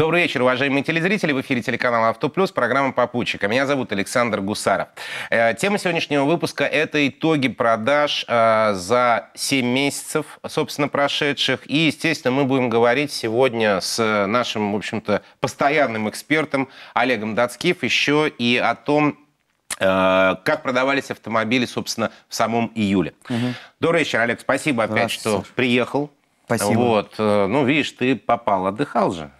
Добрый вечер, уважаемые телезрители. В эфире телеканал «Автоплюс», программа «Попутчика». Меня зовут Александр Гусаров. Э, тема сегодняшнего выпуска – это итоги продаж э, за 7 месяцев, собственно, прошедших. И, естественно, мы будем говорить сегодня с нашим, в общем-то, постоянным экспертом Олегом Дацкив еще и о том, э, как продавались автомобили, собственно, в самом июле. Угу. Добрый вечер, Олег. Спасибо опять, что приехал. Спасибо. Вот, ну, видишь, ты попал, отдыхал же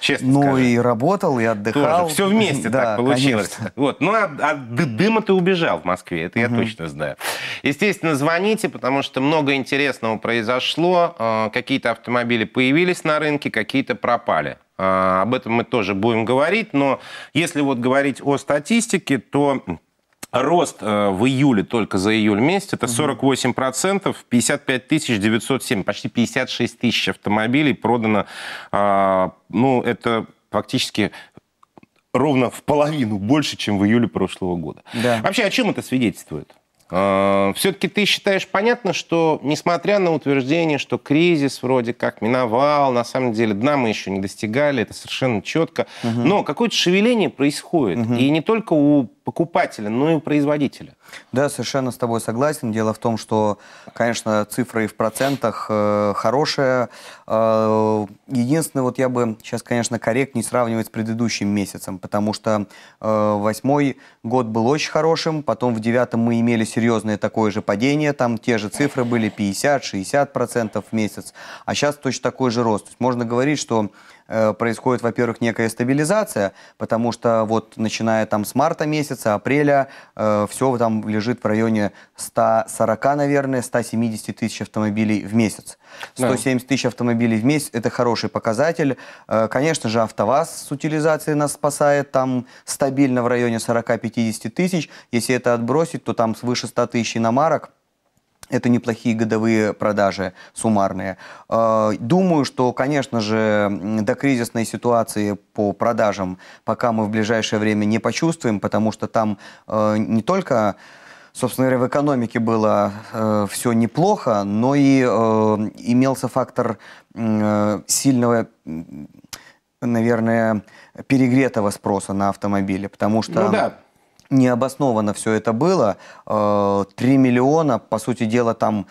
честно Ну скажем. и работал, и отдыхал. Тоже. Все вместе да, так получилось. Конечно. Вот. Ну, от, а, от а дыма ты убежал в Москве, это угу. я точно знаю. Естественно, звоните, потому что много интересного произошло. А, какие-то автомобили появились на рынке, какие-то пропали. Об этом мы тоже будем говорить, но если вот говорить о статистике, то Рост э, в июле только за июль месяц это 48 процентов, 55 тысяч 907, почти 56 тысяч автомобилей продано. А, ну, это фактически ровно в половину больше, чем в июле прошлого года. Да. Вообще, о чем это свидетельствует? Э, Все-таки ты считаешь понятно, что несмотря на утверждение, что кризис вроде как миновал, на самом деле дна мы еще не достигали, это совершенно четко, угу. но какое-то шевеление происходит. Угу. И не только у покупателя, но и у производителя. Да, совершенно с тобой согласен. Дело в том, что, конечно, цифры в процентах э, хорошие. Э, единственное, вот я бы сейчас, конечно, корректнее сравнивать с предыдущим месяцем, потому что э, восьмой год был очень хорошим, потом в девятом мы имели серьезное такое же падение, там те же цифры были 50-60% в месяц, а сейчас точно такой же рост. То есть можно говорить, что Э, происходит, во-первых, некая стабилизация, потому что вот начиная там с марта месяца, апреля, э, все там лежит в районе 140, наверное, 170 тысяч автомобилей в месяц. 170 тысяч автомобилей в месяц – это хороший показатель. Э, конечно же, АвтоВАЗ с утилизацией нас спасает, там стабильно в районе 40-50 тысяч. Если это отбросить, то там свыше 100 тысяч иномарок – это неплохие годовые продажи суммарные. А, думаю, что, конечно же, до кризисной ситуации по продажам пока мы в ближайшее время не почувствуем, потому что там а, не только собственно говоря, в экономике было а, все неплохо, но и имелся фактор сильного, наверное, перегретого спроса на автомобили, потому что... Ну да, необоснованно все это было. 3 э, миллиона, по сути дела, там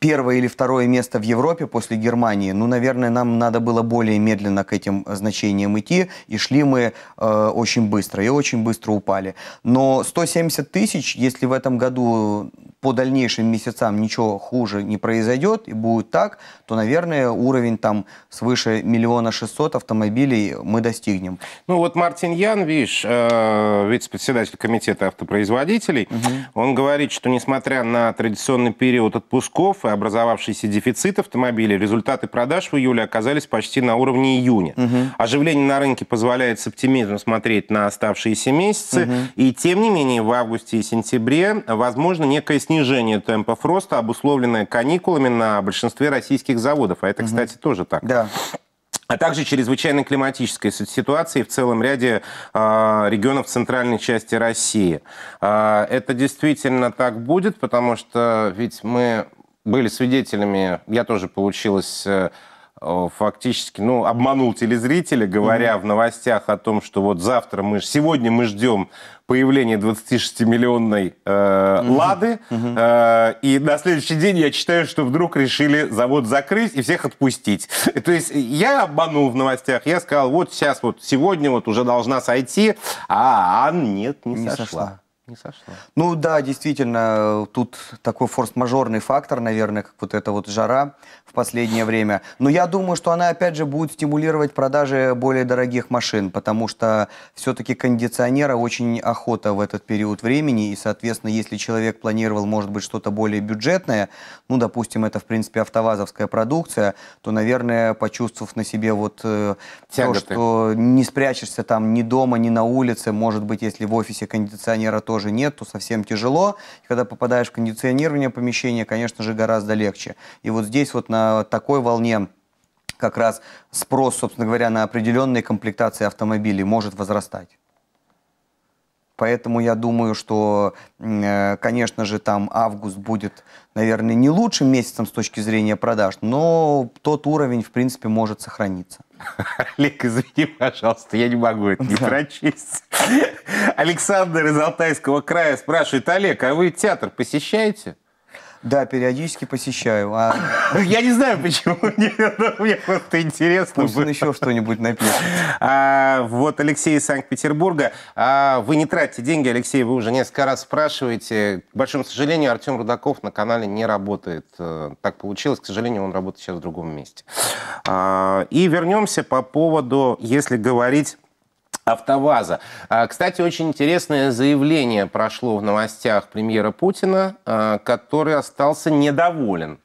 первое или второе место в Европе после Германии, ну, наверное, нам надо было более медленно к этим э, значениям идти, и шли мы э, очень быстро, и очень быстро упали. Но 170 тысяч, если в этом году по дальнейшим месяцам ничего хуже не произойдет и будет так, то, наверное, уровень там свыше миллиона шестьсот автомобилей мы достигнем. Ну вот Мартин Ян, видишь, э, вице-председатель комитета автопроизводителей, угу. он говорит, что несмотря на традиционный период отпусков, образовавшийся дефицит автомобилей, результаты продаж в июле оказались почти на уровне июня. Угу. Оживление на рынке позволяет с оптимизмом смотреть на оставшиеся месяцы. Угу. И тем не менее, в августе и сентябре возможно некое снижение темпов роста, обусловленное каникулами на большинстве российских заводов. А это, угу. кстати, тоже так. Да а также чрезвычайной климатической ситуации в целом ряде э, регионов центральной части России. Э, это действительно так будет, потому что ведь мы были свидетелями, я тоже получилось э, э, фактически, ну, обманул телезрителя, говоря mm-hmm. в новостях о том, что вот завтра мы, сегодня мы ждем появления 26-миллионной э, mm-hmm. «Лады», mm-hmm. Э, и на следующий день я читаю, что вдруг решили завод закрыть и всех отпустить. То есть я обманул в новостях, я сказал, вот сейчас вот, сегодня вот уже должна сойти, а Ан нет, не, не сошла. сошла не сошло. Ну да, действительно, э, тут такой форс-мажорный фактор, наверное, как вот эта вот жара, в последнее время. Но я думаю, что она, опять же, будет стимулировать продажи более дорогих машин, потому что все-таки кондиционера очень охота в этот период времени, и, соответственно, если человек планировал, может быть, что-то более бюджетное, ну, допустим, это, в принципе, автовазовская продукция, то, наверное, почувствовав на себе вот э, то, что не спрячешься там ни дома, ни на улице, может быть, если в офисе кондиционера тоже нет, то совсем тяжело. И когда попадаешь в кондиционирование помещения, конечно же, гораздо легче. И вот здесь вот на на такой волне как раз спрос, собственно говоря, на определенные комплектации автомобилей может возрастать. Поэтому я думаю, что, э, конечно же, там август будет, наверное, не лучшим месяцем с точки зрения продаж, но тот уровень, в принципе, может сохраниться. Олег, извини, пожалуйста, я не могу это не да. прочесть. Александр из Алтайского края спрашивает, Олег, а вы театр посещаете? Да, периодически посещаю. А... Я не знаю, почему. Ну, мне просто интересно. Пусть он еще что-нибудь напишет. А, вот Алексей из Санкт-Петербурга. А, вы не тратите деньги, Алексей, вы уже несколько раз спрашиваете. К большому сожалению, Артем Рудаков на канале не работает. Э, так получилось. К сожалению, он работает сейчас в другом месте. А, и вернемся по поводу, если говорить АвтоВАЗа. А, кстати, очень интересное заявление прошло в новостях премьера Путина, а, который остался недоволен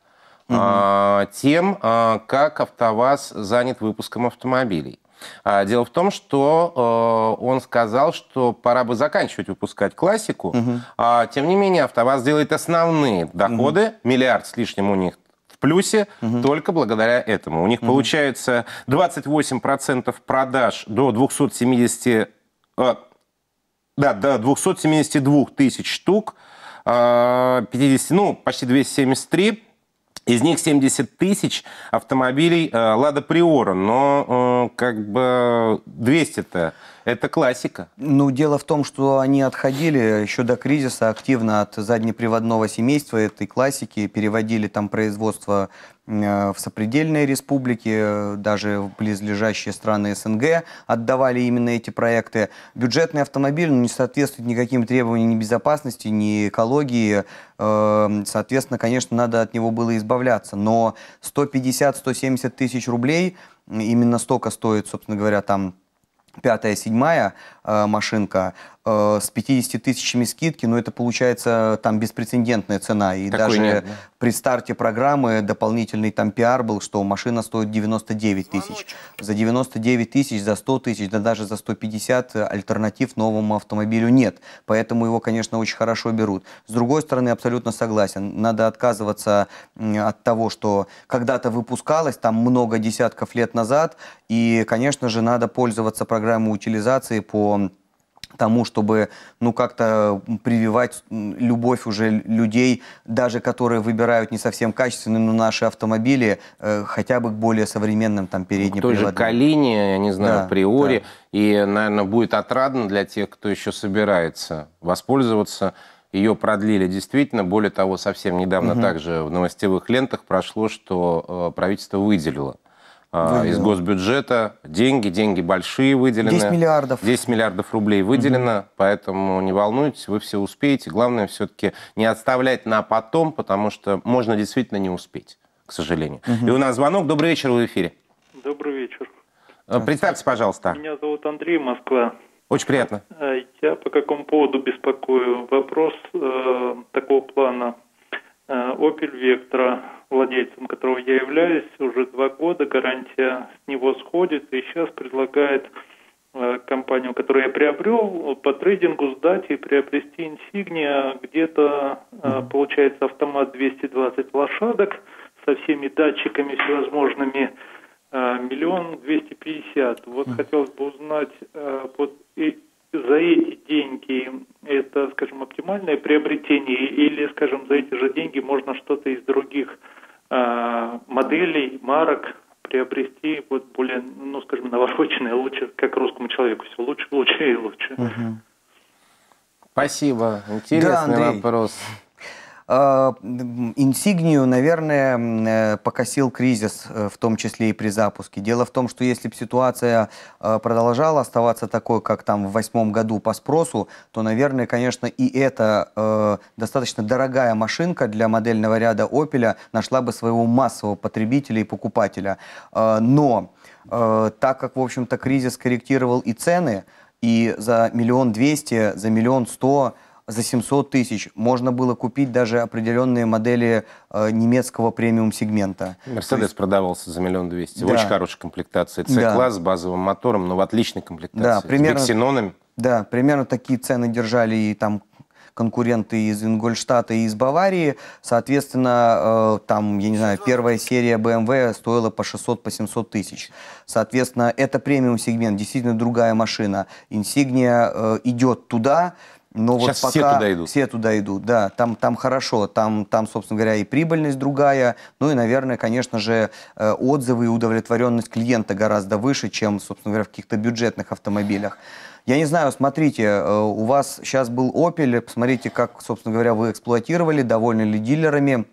угу. тем, как АвтоВАЗ занят выпуском автомобилей. Дело в том, что он сказал, что пора бы заканчивать выпускать классику. Угу. Тем не менее, АвтоВАЗ делает основные доходы, угу. миллиард с лишним у них плюсе угу. только благодаря этому. У них угу. получается 28% продаж до 270... Э, да, до 272 тысяч штук, 50, э, ну, почти 273 из них 70 тысяч автомобилей э, «Лада Приора», но э, как бы 200-то это классика. Ну, дело в том, что они отходили еще до кризиса активно от заднеприводного семейства этой классики, переводили там производство э, в сопредельные республики, даже в близлежащие страны СНГ отдавали именно эти проекты. Бюджетный автомобиль ну, не соответствует никаким требованиям ни безопасности, ни экологии. Эм, соответственно, конечно, надо от него было избавляться. Но 150-170 тысяч рублей, именно столько стоит, собственно говоря, там пятая, седьмая, Э, машинка э, с 50 тысячами скидки, но это получается э, там беспрецедентная цена. И Такой даже нет, да? при старте программы дополнительный там пиар был, что машина стоит 99 тысяч. За 99 тысяч, за 100 тысяч, да даже за 150 альтернатив новому автомобилю нет. Поэтому его, конечно, очень хорошо берут. С другой стороны, абсолютно согласен. Надо отказываться от того, что когда-то выпускалось, там много десятков лет назад. И, конечно же, надо пользоваться программой утилизации по тому, чтобы, ну, как-то прививать любовь уже людей, даже которые выбирают не совсем качественные, но наши автомобили, э, хотя бы к более современным, там, передним. К той же Калине, я не знаю, да, Приоре. Да. И, наверное, будет отрадно для тех, кто еще собирается воспользоваться. Ее продлили действительно. Более того, совсем недавно угу. также в новостевых лентах прошло, что э, правительство выделило Выделено. А, из госбюджета. Деньги, деньги большие выделены. 10 миллиардов. 10 миллиардов рублей выделено, угу. поэтому не волнуйтесь, вы все успеете. Главное все-таки не отставлять на потом, потому что можно действительно не успеть, к сожалению. Угу. И у нас звонок. Добрый вечер, вы в эфире. Добрый вечер. Э, Представьте, пожалуйста. Меня зовут Андрей, Москва. Очень приятно. Э, я по какому поводу беспокою? Вопрос э, такого плана. Э, Опель Vectra, владельцем которого я являюсь, уже два года гарантия с него сходит, и сейчас предлагает э, компанию, которую я приобрел, по трейдингу сдать и приобрести Insignia. Где-то э, получается автомат 220 лошадок со всеми датчиками всевозможными, миллион двести пятьдесят. Вот хотелось бы узнать, вот за эти деньги это, скажем, оптимальное приобретение, или, скажем, за эти же деньги можно что-то из других э, моделей, марок приобрести вот более, ну, скажем, навороченное, лучше, как русскому человеку все лучше, лучше и лучше. Угу. Спасибо. Интересный да, вопрос. А, инсигнию, наверное, э, покосил кризис, э, в том числе и при запуске. Дело в том, что если бы ситуация э, продолжала оставаться такой, как там в восьмом году по спросу, то, наверное, конечно, и эта достаточно дорогая машинка для модельного ряда Opel нашла бы своего массового потребителя и покупателя. А, но так как, в общем-то, кризис корректировал и цены, и за миллион двести, за миллион сто за 700 тысяч. Можно было купить даже определенные модели э, немецкого премиум-сегмента. Мерседес есть... продавался за миллион двести. Да. В очень хорошей комплектации. С-класс да. с базовым мотором, но в отличной комплектации. Да, примерно... С биксенонами. Да, примерно такие цены держали и там конкуренты из Ингольштата и из Баварии. Соответственно, э, там, я не знаю, первая серия BMW эм стоила по 600-700 по 700 тысяч. Соответственно, это премиум-сегмент, действительно другая машина. Insignia э, идет туда, но ну, Сейчас вот пока все туда идут. Все туда идут, да. Там, там хорошо, там, там, собственно говоря, и прибыльность другая, ну и, наверное, конечно же, э, отзывы и удовлетворенность клиента гораздо выше, чем, собственно говоря, в каких-то бюджетных автомобилях. Я не знаю, смотрите, э, у вас сейчас был Opel, посмотрите, как, собственно говоря, вы эксплуатировали, довольны ли дилерами.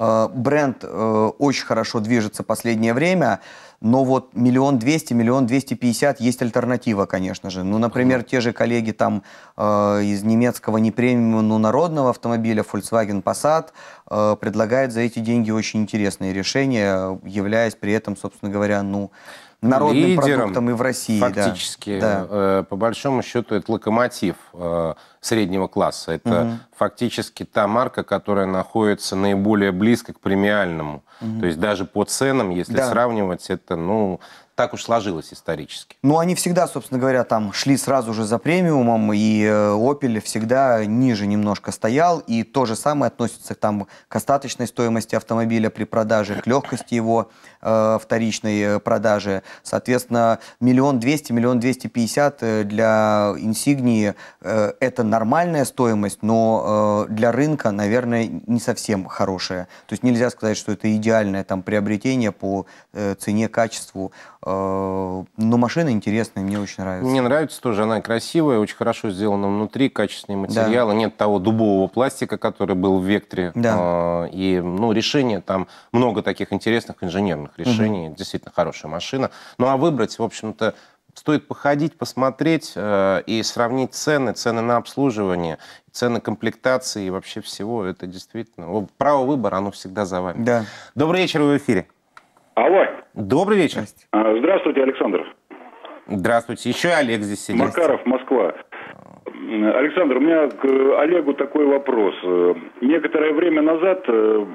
Э, бренд очень хорошо движется в последнее время. Но вот миллион двести, миллион двести пятьдесят есть альтернатива, конечно же. Ну, например, те же коллеги там э, из немецкого непремиума, но народного автомобиля Volkswagen Passat э, предлагают за эти деньги очень интересные решения, являясь при этом, собственно говоря, ну, народным лидером, продуктом и в России. Фактически, да. Э, по большому счету, это локомотив э, среднего класса. Это угу. фактически та марка, которая находится наиболее близко к премиальному. Угу. То есть даже по ценам, если да. сравнивать, это ну, так уж сложилось исторически. Ну, они всегда, собственно говоря, там шли сразу же за премиумом, и Opel э, всегда ниже немножко стоял, и то же самое относится там, к остаточной стоимости автомобиля при продаже, к легкости его э, вторичной э, продажи. Соответственно, миллион двести, миллион двести пятьдесят э, для Insignia э, это нормальная стоимость, но э, для рынка, наверное, не совсем хорошая. То есть нельзя сказать, что это идеальное там приобретение по э, цене, качеству но машина интересная, мне очень нравится. Мне нравится тоже, она красивая, очень хорошо сделана внутри, качественные материалы, да. нет того дубового пластика, который был в Вектре. Да. А, и ну, решение там много таких интересных инженерных решений, угу. действительно хорошая машина. Ну а выбрать, в общем-то, стоит походить, посмотреть э, и сравнить цены, цены на обслуживание, цены комплектации и вообще всего. Это действительно право выбора, оно всегда за вами. Да. Добрый вечер, вы в эфире. Алло. Добрый вечер. А, здравствуйте, Александр. Здравствуйте. Еще и Олег здесь сидит. Макаров, Москва. Александр, у меня к Олегу такой вопрос. Некоторое время назад э,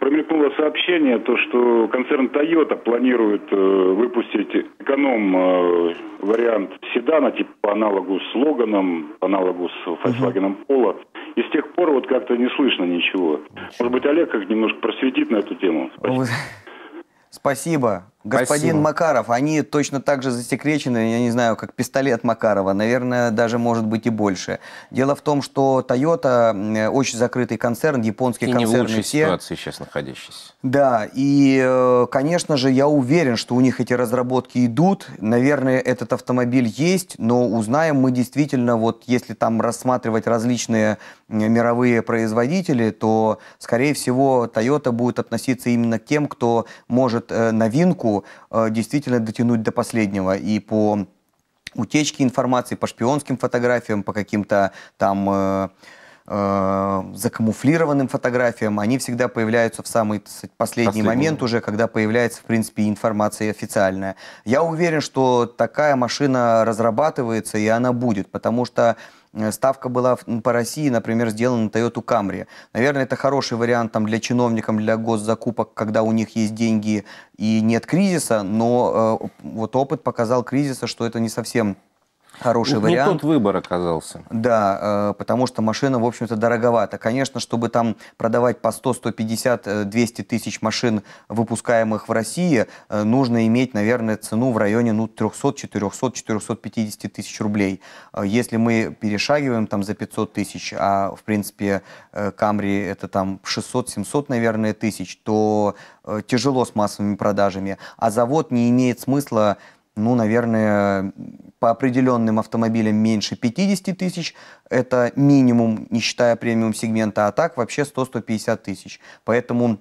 промелькнуло сообщение, то, что концерн Toyota планирует э, выпустить эконом-вариант э, седана, типа по аналогу с Логаном, по аналогу с Volkswagen Polo. И с тех пор вот как-то не слышно ничего. Может быть, Олег как немножко просветит на эту тему? Спасибо. Спасибо. Господин Спасибо. Макаров, они точно так же засекречены, я не знаю, как пистолет Макарова, наверное, даже может быть и больше. Дело в том, что Toyota очень закрытый концерн, японские и концерны не в лучшей все. ситуации сейчас находящийся. Да, и, э, конечно же, я уверен, что у них эти разработки идут. Наверное, этот автомобиль есть, но узнаем мы действительно, вот если там рассматривать различные мировые производители, то, скорее всего, Toyota будет относиться именно к тем, кто может э, новинку технику э, действительно дотянуть до последнего. И по утечке информации, по шпионским фотографиям, по каким-то там э, э, закамуфлированным фотографиям, они всегда появляются в самый последний, последний момент уже, когда появляется, в принципе, информация официальная. Я уверен, что такая машина разрабатывается, и она будет, потому что Э, ставка была по России, например, сделана на Toyota Camry. Наверное, это хороший вариант там, для чиновников, для госзакупок, когда у них есть деньги и нет кризиса, но э, вот опыт показал кризиса, что это не совсем хороший не ну, ну, вариант. Не тот выбор оказался. Да, э, потому что машина, в общем-то, дороговата. Конечно, чтобы там продавать по 100, 150, 200 тысяч машин, выпускаемых в России, э, нужно иметь, наверное, цену в районе ну, 300, 400, 450 тысяч рублей. Э, если мы перешагиваем там за 500 тысяч, а, в принципе, Камри это там 600, 700, наверное, тысяч, то тяжело с массовыми продажами. А завод не имеет смысла ну, наверное, по определенным автомобилям меньше 50 тысяч, это минимум, не считая премиум сегмента, а так вообще 100-150 тысяч. Поэтому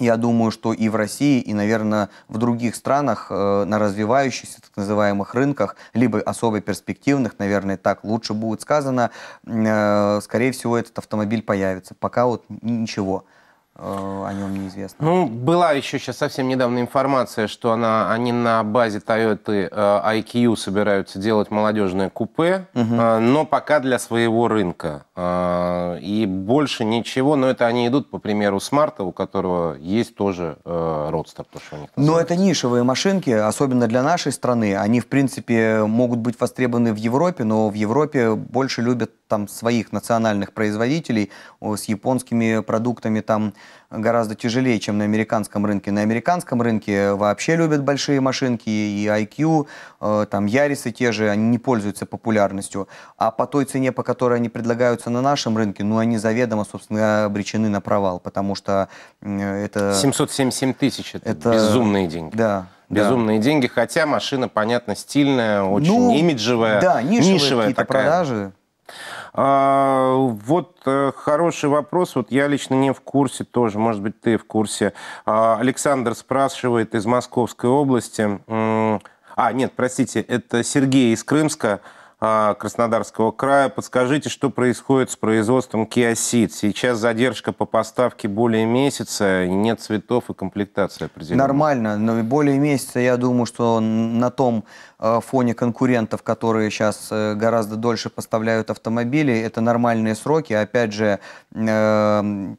я думаю, что и в России, и, наверное, в других странах, э, на развивающихся так называемых рынках, либо особо перспективных, наверное, так лучше будет сказано, э, скорее всего, этот автомобиль появится. Пока вот ничего. Э, о нем неизвестно. Ну, была еще сейчас совсем недавно информация, что она, они на базе Toyota э, IQ собираются делать молодежное купе, угу. но пока для своего рынка. И больше ничего, но это они идут по примеру Смарта, у которого есть тоже родстер. То, что у них но это нишевые машинки, особенно для нашей страны. Они, в принципе, могут быть востребованы в Европе, но в Европе больше любят там своих национальных производителей, с японскими продуктами там гораздо тяжелее, чем на американском рынке. На американском рынке вообще любят большие машинки, и IQ, э, там Ярисы те же, они не пользуются популярностью. А по той цене, по которой они предлагаются на нашем рынке, ну, они заведомо, собственно, обречены на провал, потому что это... 777 тысяч, это, это безумные деньги. Да. Безумные да. деньги, хотя машина, понятно, стильная, очень ну, имиджевая, да, нишевая, нишевая такая. продажи. А, вот э, хороший вопрос. Вот я лично не в курсе тоже, может быть, ты в курсе. А, Александр спрашивает из Московской области. А, нет, простите, это Сергей из Крымска. А, Краснодарского края. Подскажите, что происходит с производством Киосид? Сейчас задержка по поставке более месяца, нет цветов и комплектации определенной. Нормально, но более месяца, я думаю, что на том э, фоне конкурентов, которые сейчас э, гораздо дольше поставляют автомобили, это нормальные сроки. Опять же, э,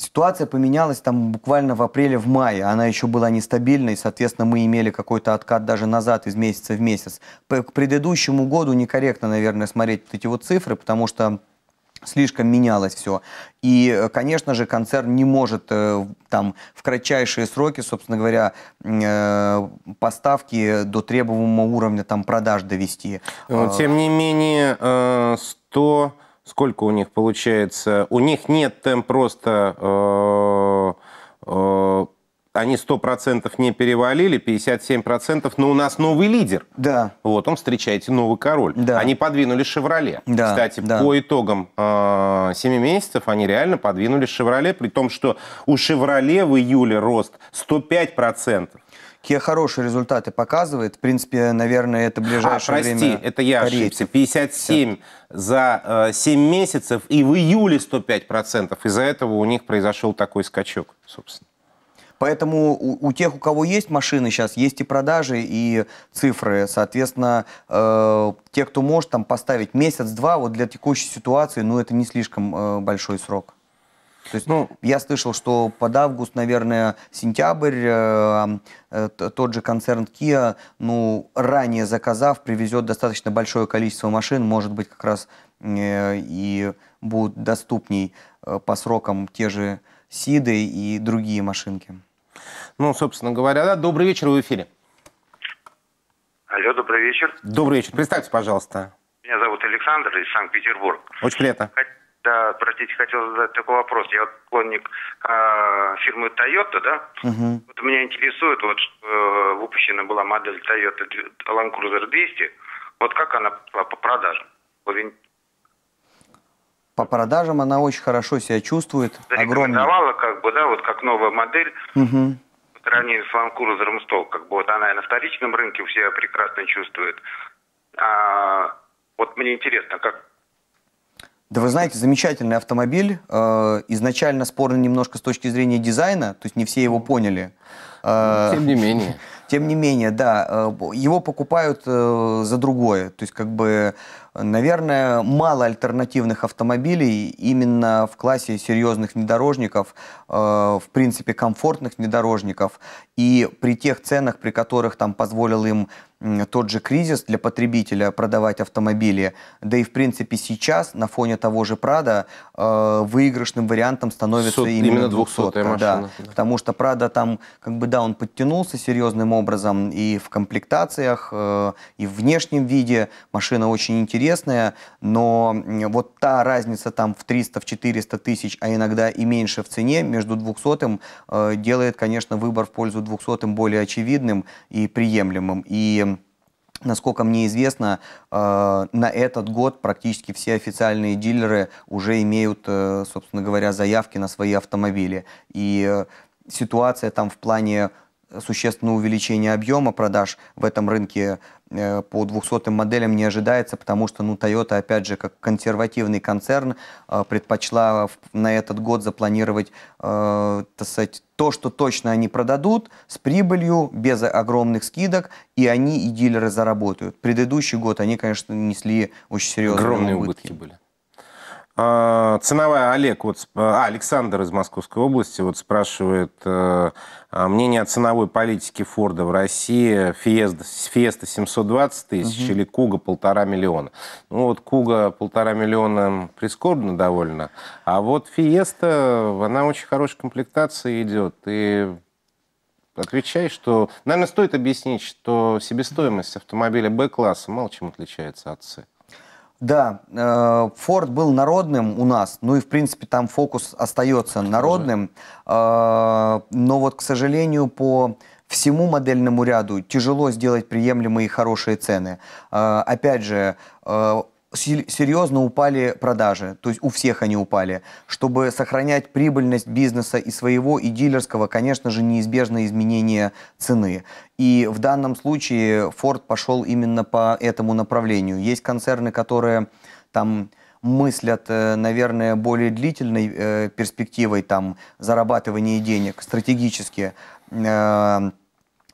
Ситуация поменялась там буквально в апреле, в мае. Она еще была нестабильной, соответственно, мы имели какой-то откат даже назад из месяца в месяц. К предыдущему году некорректно, наверное, смотреть вот эти вот цифры, потому что слишком менялось все. И, э, конечно же, концерн не может э, там в кратчайшие сроки, собственно говоря, э, поставки до требуемого уровня там продаж довести. Тем не менее, 100 Сколько у них получается? У них нет темп просто, Э, э, они 100% не перевалили, 57%, но у нас новый лидер. Да. Вот он, встречаете новый король. Да. Они подвинули «Шевроле». Да. Кстати, да. по итогам э, 7 месяцев они реально подвинули «Шевроле», при том, что у «Шевроле» в июле рост 105%. Kia хорошие результаты показывает. В принципе, наверное, это ближайшее а, прости, время. прости, это я ошибся. 57 это... за э, 7 месяцев и в июле 105%. Из-за этого у них произошел такой скачок, собственно. Поэтому у, у тех, у кого есть машины сейчас, есть и продажи, и цифры. Соответственно, э, те, кто может там поставить месяц-два, вот для текущей ситуации, ну это не слишком э, большой срок. То есть, ну, я слышал, что под август, наверное, сентябрь, э, э, тот же концерн Kia, ну, ранее заказав, привезет достаточно большое количество машин, может быть, как раз э, и будут доступней э, по срокам те же Сиды и другие машинки. Ну, собственно говоря, да. Добрый вечер, вы в эфире. Алло, добрый вечер. Добрый вечер. Представьте, пожалуйста. Меня зовут Александр из Санкт-Петербурга. Очень приятно. Да, простите, хотел задать такой вопрос. Я поклонник э, фирмы Toyota, да? Угу. Вот меня интересует, вот э, выпущена была модель Toyota Land Cruiser 200. Вот как она по, по продажам? По продажам она очень хорошо себя чувствует. Зарекомендовала, как бы, да, вот как новая модель. Угу. По сравнению с Land Cruiser 100, как бы вот она и на вторичном рынке все прекрасно чувствует. А, вот мне интересно, как да вы знаете, замечательный автомобиль. Э, изначально спорно немножко с точки зрения дизайна, то есть не все его поняли. Э, Тем не менее. Тем не менее, да. Э, его покупают за другое. То есть как бы Наверное, мало альтернативных автомобилей именно в классе серьезных внедорожников, э, в принципе, комфортных внедорожников. И при тех ценах, при которых там позволил им тот же кризис для потребителя продавать автомобили, да и в принципе сейчас на фоне того же Прада э, выигрышным вариантом становится 100, именно 200 машина. да. Потому что Прада там, как бы да, он подтянулся серьезным образом и в комплектациях, э, и в внешнем виде. Машина очень интересная интересная, но вот та разница там в 300-400 в тысяч, а иногда и меньше в цене между 200 э, делает, конечно, выбор в пользу 200 более очевидным и приемлемым. И Насколько мне известно, э, на этот год практически все официальные дилеры уже имеют, э, собственно говоря, заявки на свои автомобили. И э, ситуация там в плане существенного увеличения объема продаж в этом рынке э, по 200 моделям не ожидается, потому что ну, Toyota, опять же, как консервативный концерн, э, предпочла на этот год запланировать э, так сказать, то, что точно они продадут, с прибылью, без огромных скидок, и они и дилеры заработают. Предыдущий год они, конечно, несли очень серьезные Огромные убытки. убытки были. А, ценовая Олег, вот, а, Александр из Московской области вот спрашивает э, а, мнение о ценовой политике Форда в России. Фиеста, 720 тысяч угу. или Куга полтора миллиона. Ну вот Куга полтора миллиона прискорбно довольно, а вот Фиеста, она очень хорошей комплектации идет. И отвечай, что... Наверное, стоит объяснить, что себестоимость автомобиля Б-класса мало чем отличается от С. Да, э, Форд был народным у нас, ну и, в принципе, там фокус остается народным, э, но вот, к сожалению, по всему модельному ряду тяжело сделать приемлемые и хорошие цены. Э, опять же, серьезно упали продажи, то есть у всех они упали. Чтобы сохранять прибыльность бизнеса и своего, и дилерского, конечно же, неизбежно изменение цены. И в данном случае Ford пошел именно по этому направлению. Есть концерны, которые там мыслят, э, наверное, более длительной э, перспективой там зарабатывания денег стратегически. Э,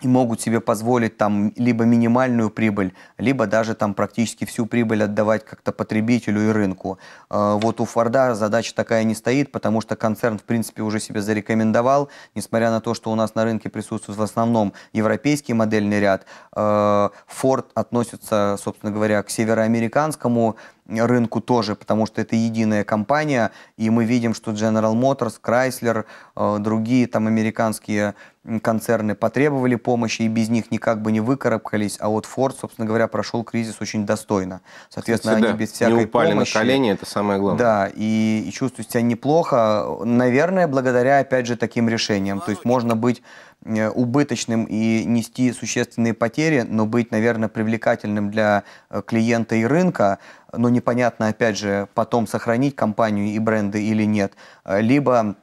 и могут себе позволить там либо минимальную прибыль, либо даже там практически всю прибыль отдавать как-то потребителю и рынку. А, вот у Форда задача такая не стоит, потому что концерн в принципе уже себя зарекомендовал, несмотря на то, что у нас на рынке присутствует в основном европейский модельный ряд, Форд а, относится, собственно говоря, к североамериканскому рынку тоже, потому что это единая компания, и мы видим, что General Motors, Chrysler, э, другие там американские концерны потребовали помощи и без них никак бы не выкарабкались, а вот Ford, собственно говоря, прошел кризис очень достойно. Соответственно, Кстати, они да, без всякой не упали помощи. на колени, это самое главное. Да, и, и чувствуют себя неплохо, наверное, благодаря, опять же, таким решениям. То есть можно быть Э, убыточным и нести существенные потери, но быть, наверное, привлекательным для э, клиента и рынка, но непонятно, опять же, потом сохранить компанию и бренды или нет, э, либо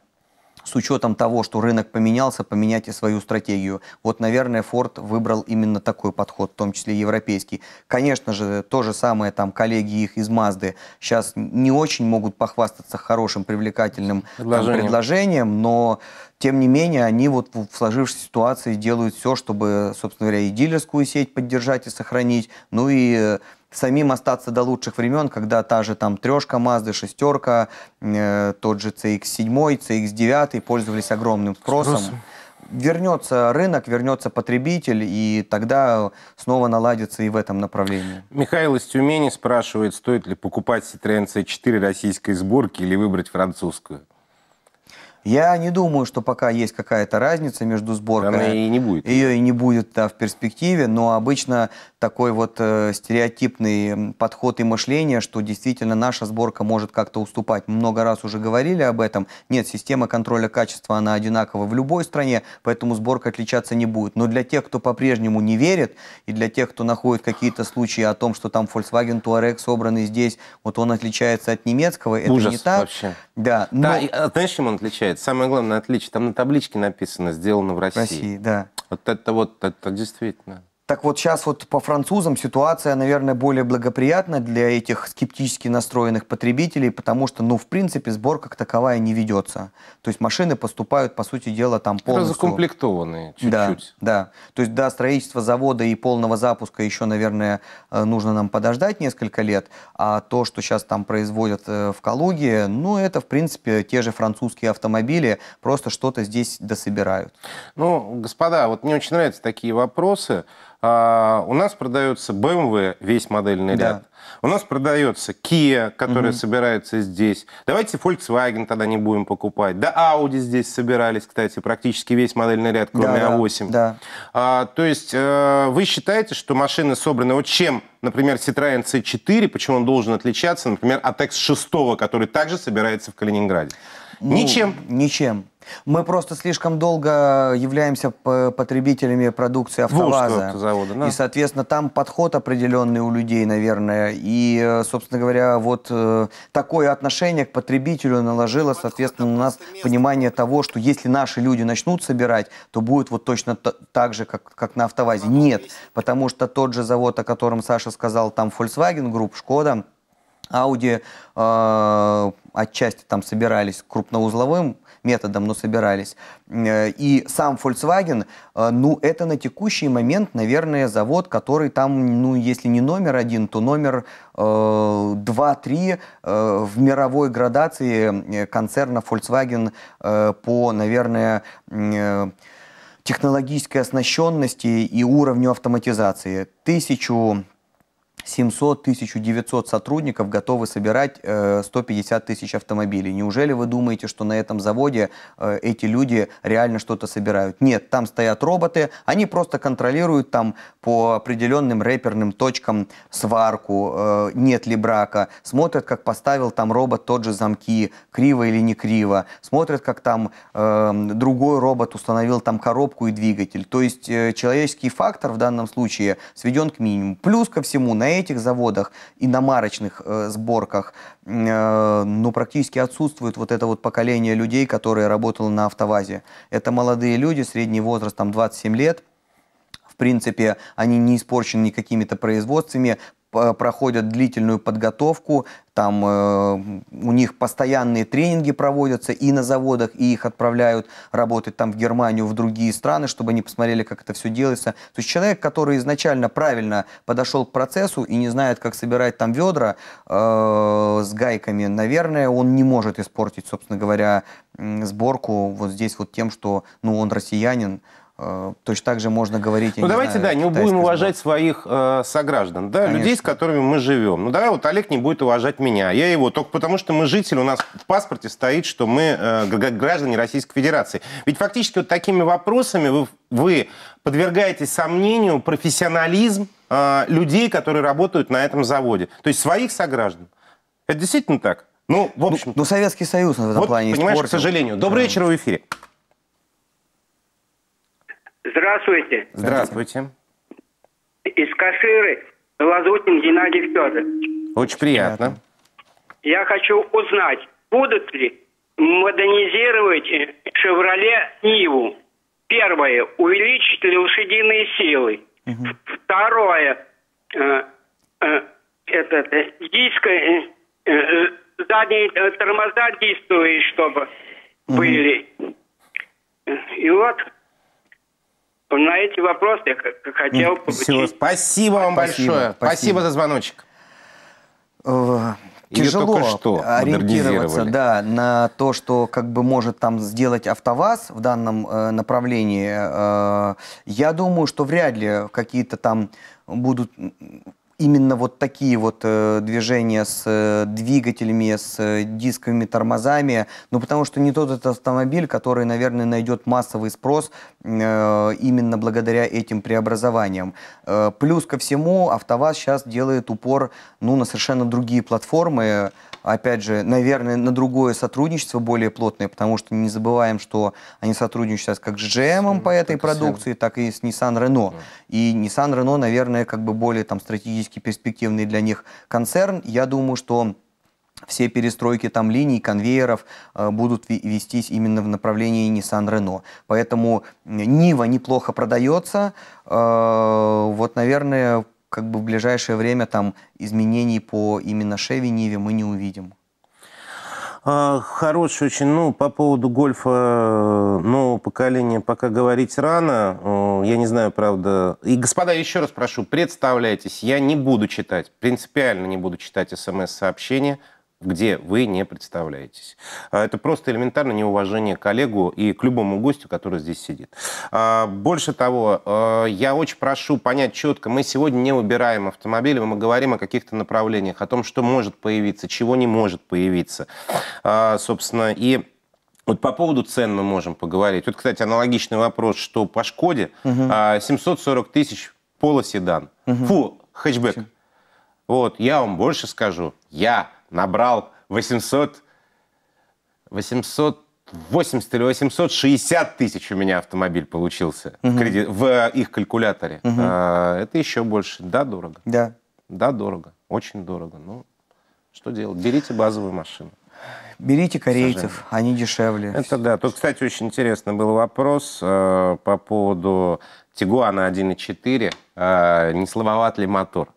с учетом того, что рынок поменялся, поменяйте свою стратегию. Вот, наверное, Форд выбрал именно такой подход, в том числе европейский. Конечно же, то же самое там коллеги их из Мазды сейчас не очень могут похвастаться хорошим привлекательным предложением, там, предложением но тем не менее, они вот в сложившейся ситуации делают все, чтобы, собственно говоря, и дилерскую сеть поддержать и сохранить, ну и э, самим остаться до лучших времен, когда та же там трешка Mazda, шестерка, э, тот же CX-7, CX-9 пользовались огромным спросом. спросом. Вернется рынок, вернется потребитель, и тогда снова наладится и в этом направлении. Михаил из Тюмени спрашивает, стоит ли покупать Citroёn C4 российской сборки или выбрать французскую? Я не думаю, что пока есть какая-то разница между сборками. Она и не будет. Ее и не будет да, в перспективе, но обычно такой вот э, стереотипный подход и мышление, что действительно наша сборка может как-то уступать. много раз уже говорили об этом. Нет, система контроля качества, она одинакова в любой стране, поэтому сборка отличаться не будет. Но для тех, кто по-прежнему не верит, и для тех, кто находит какие-то случаи о том, что там Volkswagen Touareg собранный здесь, вот он отличается от немецкого, это не так. Вообще. Да, но... Да, знаешь, чем он отличается? Самое главное отличие, там на табличке написано «Сделано в России». В России, да. Вот это вот, это действительно. Так вот сейчас вот по французам ситуация, наверное, более благоприятна для этих скептически настроенных потребителей, потому что, ну, в принципе, сбор как таковая не ведется. То есть машины поступают, по сути дела, там полностью... Разукомплектованные чуть-чуть. Да, да. То есть до строительства завода и полного запуска еще, наверное, э, нужно нам подождать несколько лет, а то, что сейчас там производят э, в Калуге, ну, это, в принципе, те же французские автомобили, просто что-то здесь дособирают. Ну, господа, вот мне очень нравятся такие вопросы а, у нас продается BMW, эм весь модельный да. ряд. У нас продается Kia, которая угу. собирается здесь. Давайте Volkswagen тогда не будем покупать. Да, Audi здесь собирались, кстати, практически весь модельный ряд, кроме да, A8. Да, да. А, то есть э, вы считаете, что машины собраны... Вот чем, например, Citroen C4, почему он должен отличаться, например, от X6, который также собирается в Калининграде? Ну, ничем. Ничем. Мы просто слишком долго являемся потребителями продукции автоваза. Завода, да? И, соответственно, там подход определенный у людей, наверное. И, э, собственно говоря, вот э, такое отношение к потребителю наложило, соответственно, на нас понимание того, что если наши люди начнут собирать, то будет вот точно так же, как, как на автовазе. Нет, потому что тот же завод, о котором Саша сказал, там Volkswagen Group, Skoda, Audi э, отчасти там собирались крупноузловым методом, но собирались. Э, и сам Volkswagen, э, ну, это на текущий момент, наверное, завод, который там, ну, если не номер один, то номер э, два, три 3 э, в мировой градации концерна Volkswagen э, по, наверное, э, технологической оснащенности и уровню автоматизации. Тысячу 700-1900 сотрудников готовы собирать 150 э, тысяч автомобилей. Неужели вы думаете, что на этом заводе э, эти люди реально что-то собирают? Нет, там стоят роботы, они просто контролируют там по определенным реперным точкам сварку, э, нет ли брака, смотрят, как поставил там робот тот же замки, криво или не криво, смотрят, как там другой робот установил там коробку и двигатель. То есть человеческий фактор в данном случае сведен к минимуму. Плюс ко всему, на этих заводах, и иномарочных э, сборках, э, ну, практически отсутствует вот это вот поколение людей, которые работало на автовазе. Это молодые люди, средний возраст там 27 лет, в принципе, они не испорчены никакими то производствами, проходят длительную подготовку, там э, у них постоянные тренинги проводятся и на заводах, и их отправляют работать там в Германию, в другие страны, чтобы они посмотрели, как это все делается. То есть человек, который изначально правильно подошел к процессу и не знает, как собирать там ведра э, с гайками, наверное, он не может испортить, собственно говоря, сборку вот здесь вот тем, что ну, он россиянин, Э, точно так же можно говорить... Ну, давайте, знаю, да, не будем уважать своих э, сограждан, да, Конечно. людей, с которыми мы живем. Ну, давай вот Олег не будет уважать меня, я его, только потому что мы жители, у нас в паспорте стоит, что мы э, граждане Российской Федерации. Ведь фактически вот такими вопросами вы, вы подвергаете сомнению профессионализм э, людей, которые работают на этом заводе. То есть своих сограждан. Это действительно так? Ну, в общем... Ну, ну Советский Союз на этом вот, плане понимаешь, испортил. к сожалению. Добрый вечер в эфире. Здравствуйте. Здравствуйте. Из Каширы Лазутин Геннадий Федорович. Очень приятно. Я хочу узнать, будут ли модернизировать э, «Шевроле Ниву»? Первое, увеличить ли лошадиные силы? Угу. Второе, э, э, этот, э, диск, э, э, задние э, тормоза действуют, чтобы угу. были. И вот на эти вопросы я хотел получить. Все, спасибо вам спасибо, большое. Спасибо. спасибо за звоночек. Э, тяжело что ориентироваться да, на то, что как бы может там сделать АвтоВАЗ в данном э, направлении. Э, я думаю, что вряд ли какие-то там будут именно вот такие вот э, движения с э, двигателями, с э, дисковыми тормозами, ну потому что не тот этот автомобиль, который, наверное, найдет массовый спрос э, именно благодаря этим преобразованиям. Э, плюс ко всему, АвтоВАЗ сейчас делает упор ну, на совершенно другие платформы, опять же, наверное, на другое сотрудничество более плотное, потому что не забываем, что они сотрудничают сейчас как с GM по этой продукции, так и с Nissan Renault. И Nissan Renault, наверное, как бы более там стратегически перспективный для них концерн. Я думаю, что все перестройки там линий, конвейеров э, будут вестись именно в направлении Nissan Renault. Поэтому э, Нива неплохо продается. Э, вот, наверное, как бы в ближайшее время там изменений по именно Шеви Ниве мы не увидим? А, хороший очень. Ну, по поводу гольфа э, нового поколения пока говорить рано. Я не знаю, правда. И, господа, еще раз прошу, представляйтесь, я не буду читать, принципиально не буду читать смс-сообщения где вы не представляетесь. А, это просто элементарное неуважение к коллегу и к любому гостю, который здесь сидит. А, больше того, а, я очень прошу понять четко, мы сегодня не убираем автомобили, мы говорим о каких-то направлениях, о том, что может появиться, чего не может появиться. Собственно, и вот по поводу цен мы можем поговорить. Вот, кстати, аналогичный вопрос, что по Шкоде угу. 740 тысяч полоседан. Угу. Фу, хэтчбэк. Вот, я вам больше скажу. Я набрал 800, 880 или 860 тысяч у меня автомобиль получился угу. в, кредит, в э, их калькуляторе. Угу. А, это еще больше. Да, дорого. Да. Да, дорого. Очень дорого. Ну, что делать? Берите базовую машину. Берите корейцев, они дешевле. Это да. Тут, кстати, очень интересный был вопрос э, по поводу Тигуана 1.4. Э, а, не слабоват ли мотор?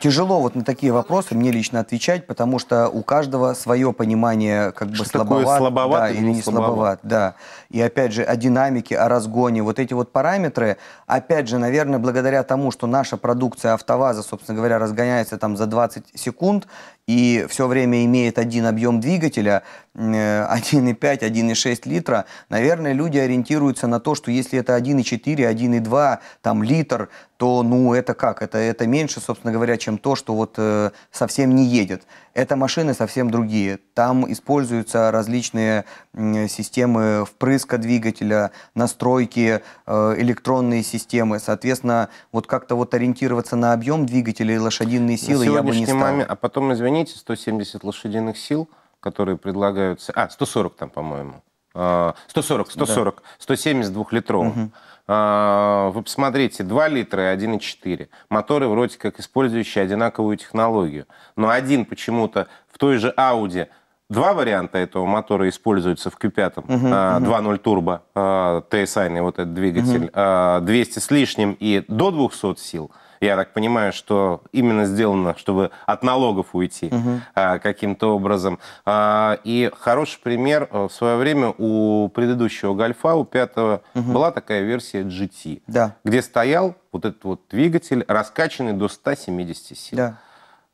Тяжело вот на такие вопросы мне лично отвечать, потому что у каждого свое понимание, как бы что слабоват, такое слабоват да, или, не слабоват, слабоват да и, опять же, о динамике, о разгоне. Вот эти вот параметры, опять же, наверное, благодаря тому, что наша продукция автоваза, собственно говоря, разгоняется там за 20 секунд и все время имеет один объем двигателя, 1,5, 1,6 э, литра, наверное, люди ориентируются на то, что если это 1,4, 1,2 там литр, то ну это как, это, это меньше, собственно говоря, чем то, что вот э, совсем не едет. Это машины совсем другие. Там используются различные системы впрыска двигателя, настройки, э, электронные системы. Соответственно, вот как-то вот ориентироваться на объем двигателя и лошадиные силы я бы не стал. Момент, а потом, извините, 170 лошадиных сил, которые предлагаются... А, 140 там, по-моему. 140, а, 140, да. 170 двухлитровых. Угу. А, вы посмотрите, 2 литра и 1,4. Моторы вроде как использующие одинаковую технологию. Но один почему-то в той же Audi Два варианта этого мотора используются в Q5. Uh-huh, uh-huh. 2.0 турбо, а, TSI, вот этот двигатель, uh-huh. 200 а, с лишним и до 200 сил – я так понимаю, что именно сделано, чтобы от налогов уйти угу. а, каким-то образом. А, и хороший пример э, в свое время у предыдущего гольфа, у пятого, угу. была такая версия GT, да. где стоял вот этот вот двигатель, раскачанный до 170 сил. Да.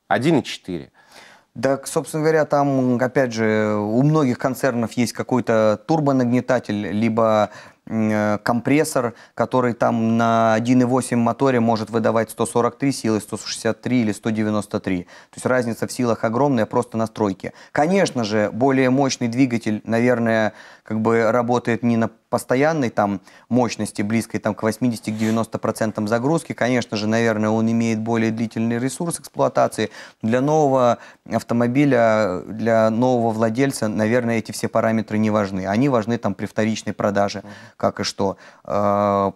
1,4. Да, собственно говоря, там, опять же, у многих концернов есть какой-то турбонагнетатель, либо Э, компрессор, который там на 1.8 моторе может выдавать 143 силы, 163 или 193. То есть разница в силах огромная просто настройки. Конечно же, более мощный двигатель, наверное, как бы работает не на постоянной там мощности, близкой там к 80-90% загрузки, конечно же, наверное, он имеет более длительный ресурс эксплуатации. Для нового автомобиля, для нового владельца, наверное, эти все параметры не важны. Они важны там при вторичной продаже, как и что а,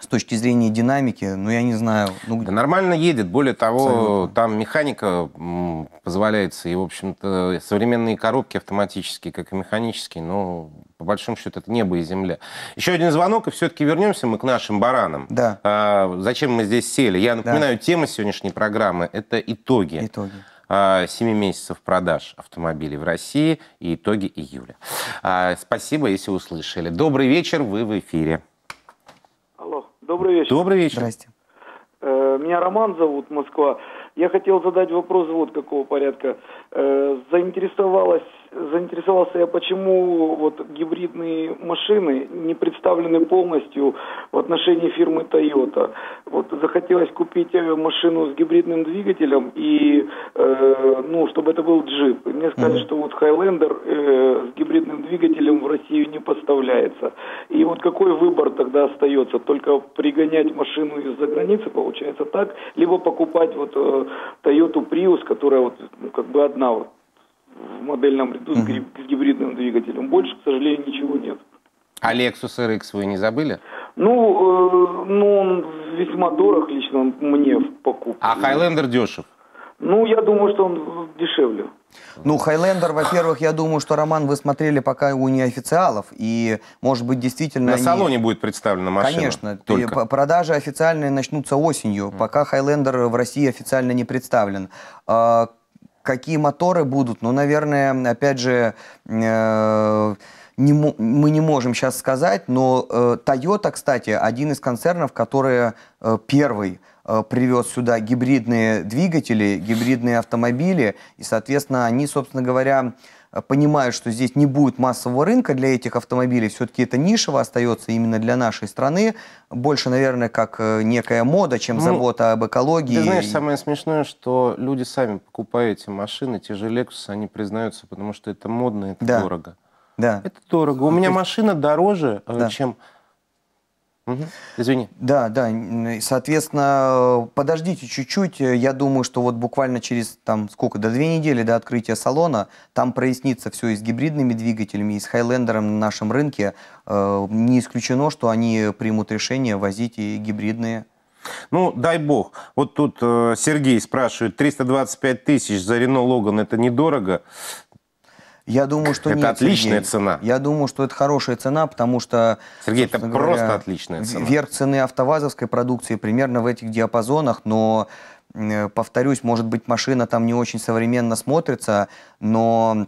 с точки зрения динамики, ну, я не знаю. Ну... Да нормально едет. Более того, Абсолютно. там механика позволяется. И, в общем-то, современные коробки автоматические, как и механические, но по большому счету, это небо и земля. Еще один звонок, и все-таки вернемся мы к нашим баранам. Да. А, зачем мы здесь сели? Я напоминаю, да. тема сегодняшней программы – это итоги. Итоги. 7 а, месяцев продаж автомобилей в России и итоги июля. А, спасибо, если услышали. Добрый вечер, вы в эфире. Алло, добрый вечер. Добрый вечер. Здрасте. Э, меня Роман зовут, Москва. Я хотел задать вопрос вот какого порядка. Э, заинтересовалась заинтересовался я, почему вот гибридные машины не представлены полностью в отношении фирмы Toyota. Вот захотелось купить машину с гибридным двигателем и, э, ну, чтобы это был джип. И мне сказали, что вот Highlander э, с гибридным двигателем в Россию не поставляется. И вот какой выбор тогда остается? Только пригонять машину из-за границы, получается так, либо покупать вот э, Toyota Prius, которая вот ну, как бы одна вот в модельном ряду с, гиб, с гибридным двигателем. Больше, к сожалению, ничего нет. А Lexus RX вы не забыли? Ну, э, ну он весьма дорог лично мне в покупке. А Highlander дешев? Ну, я думаю, что он дешевле. Ну, Хайлендер, во-первых, я думаю, что Роман вы смотрели пока у неофициалов, и, может быть, действительно... На они... салоне будет представлена машина. Конечно. Только. Продажи официальные начнутся осенью, пока Хайлендер в России официально не представлен. А, Какие моторы будут? Ну, наверное, опять же, э, не, мы не можем сейчас сказать, но э, Toyota, кстати, один из концернов, который э, первый э, привез сюда гибридные двигатели, гибридные автомобили, и, соответственно, они, собственно говоря, Э, понимают, что здесь не будет массового рынка для этих автомобилей, все-таки это нишево остается именно для нашей страны, больше, наверное, как э, некая мода, чем ну, забота об экологии. Ты знаешь, самое смешное, что люди сами покупают эти машины, те же Lexus, они признаются, потому что это модно, это да. дорого. Да. Это дорого. У ну, меня есть... машина дороже, э, да. чем Угу. Извини. Да, да. Соответственно, э, подождите чуть-чуть. Я думаю, что вот буквально через там сколько, до две недели до открытия салона, там прояснится все и с гибридными двигателями, и с хайлендером на нашем рынке. Э, не исключено, что они примут решение возить и гибридные. Ну, дай бог. Вот тут э, Сергей спрашивает, 325 тысяч за Рено Логан это недорого? Я думаю, что это нет, отличная Сергей. цена. Я думаю, что это хорошая цена, потому что... Сергей, это говоря, просто отличная цена. Верх цены автовазовской продукции примерно в этих диапазонах, но, э, повторюсь, может быть, машина там не очень современно смотрится, но...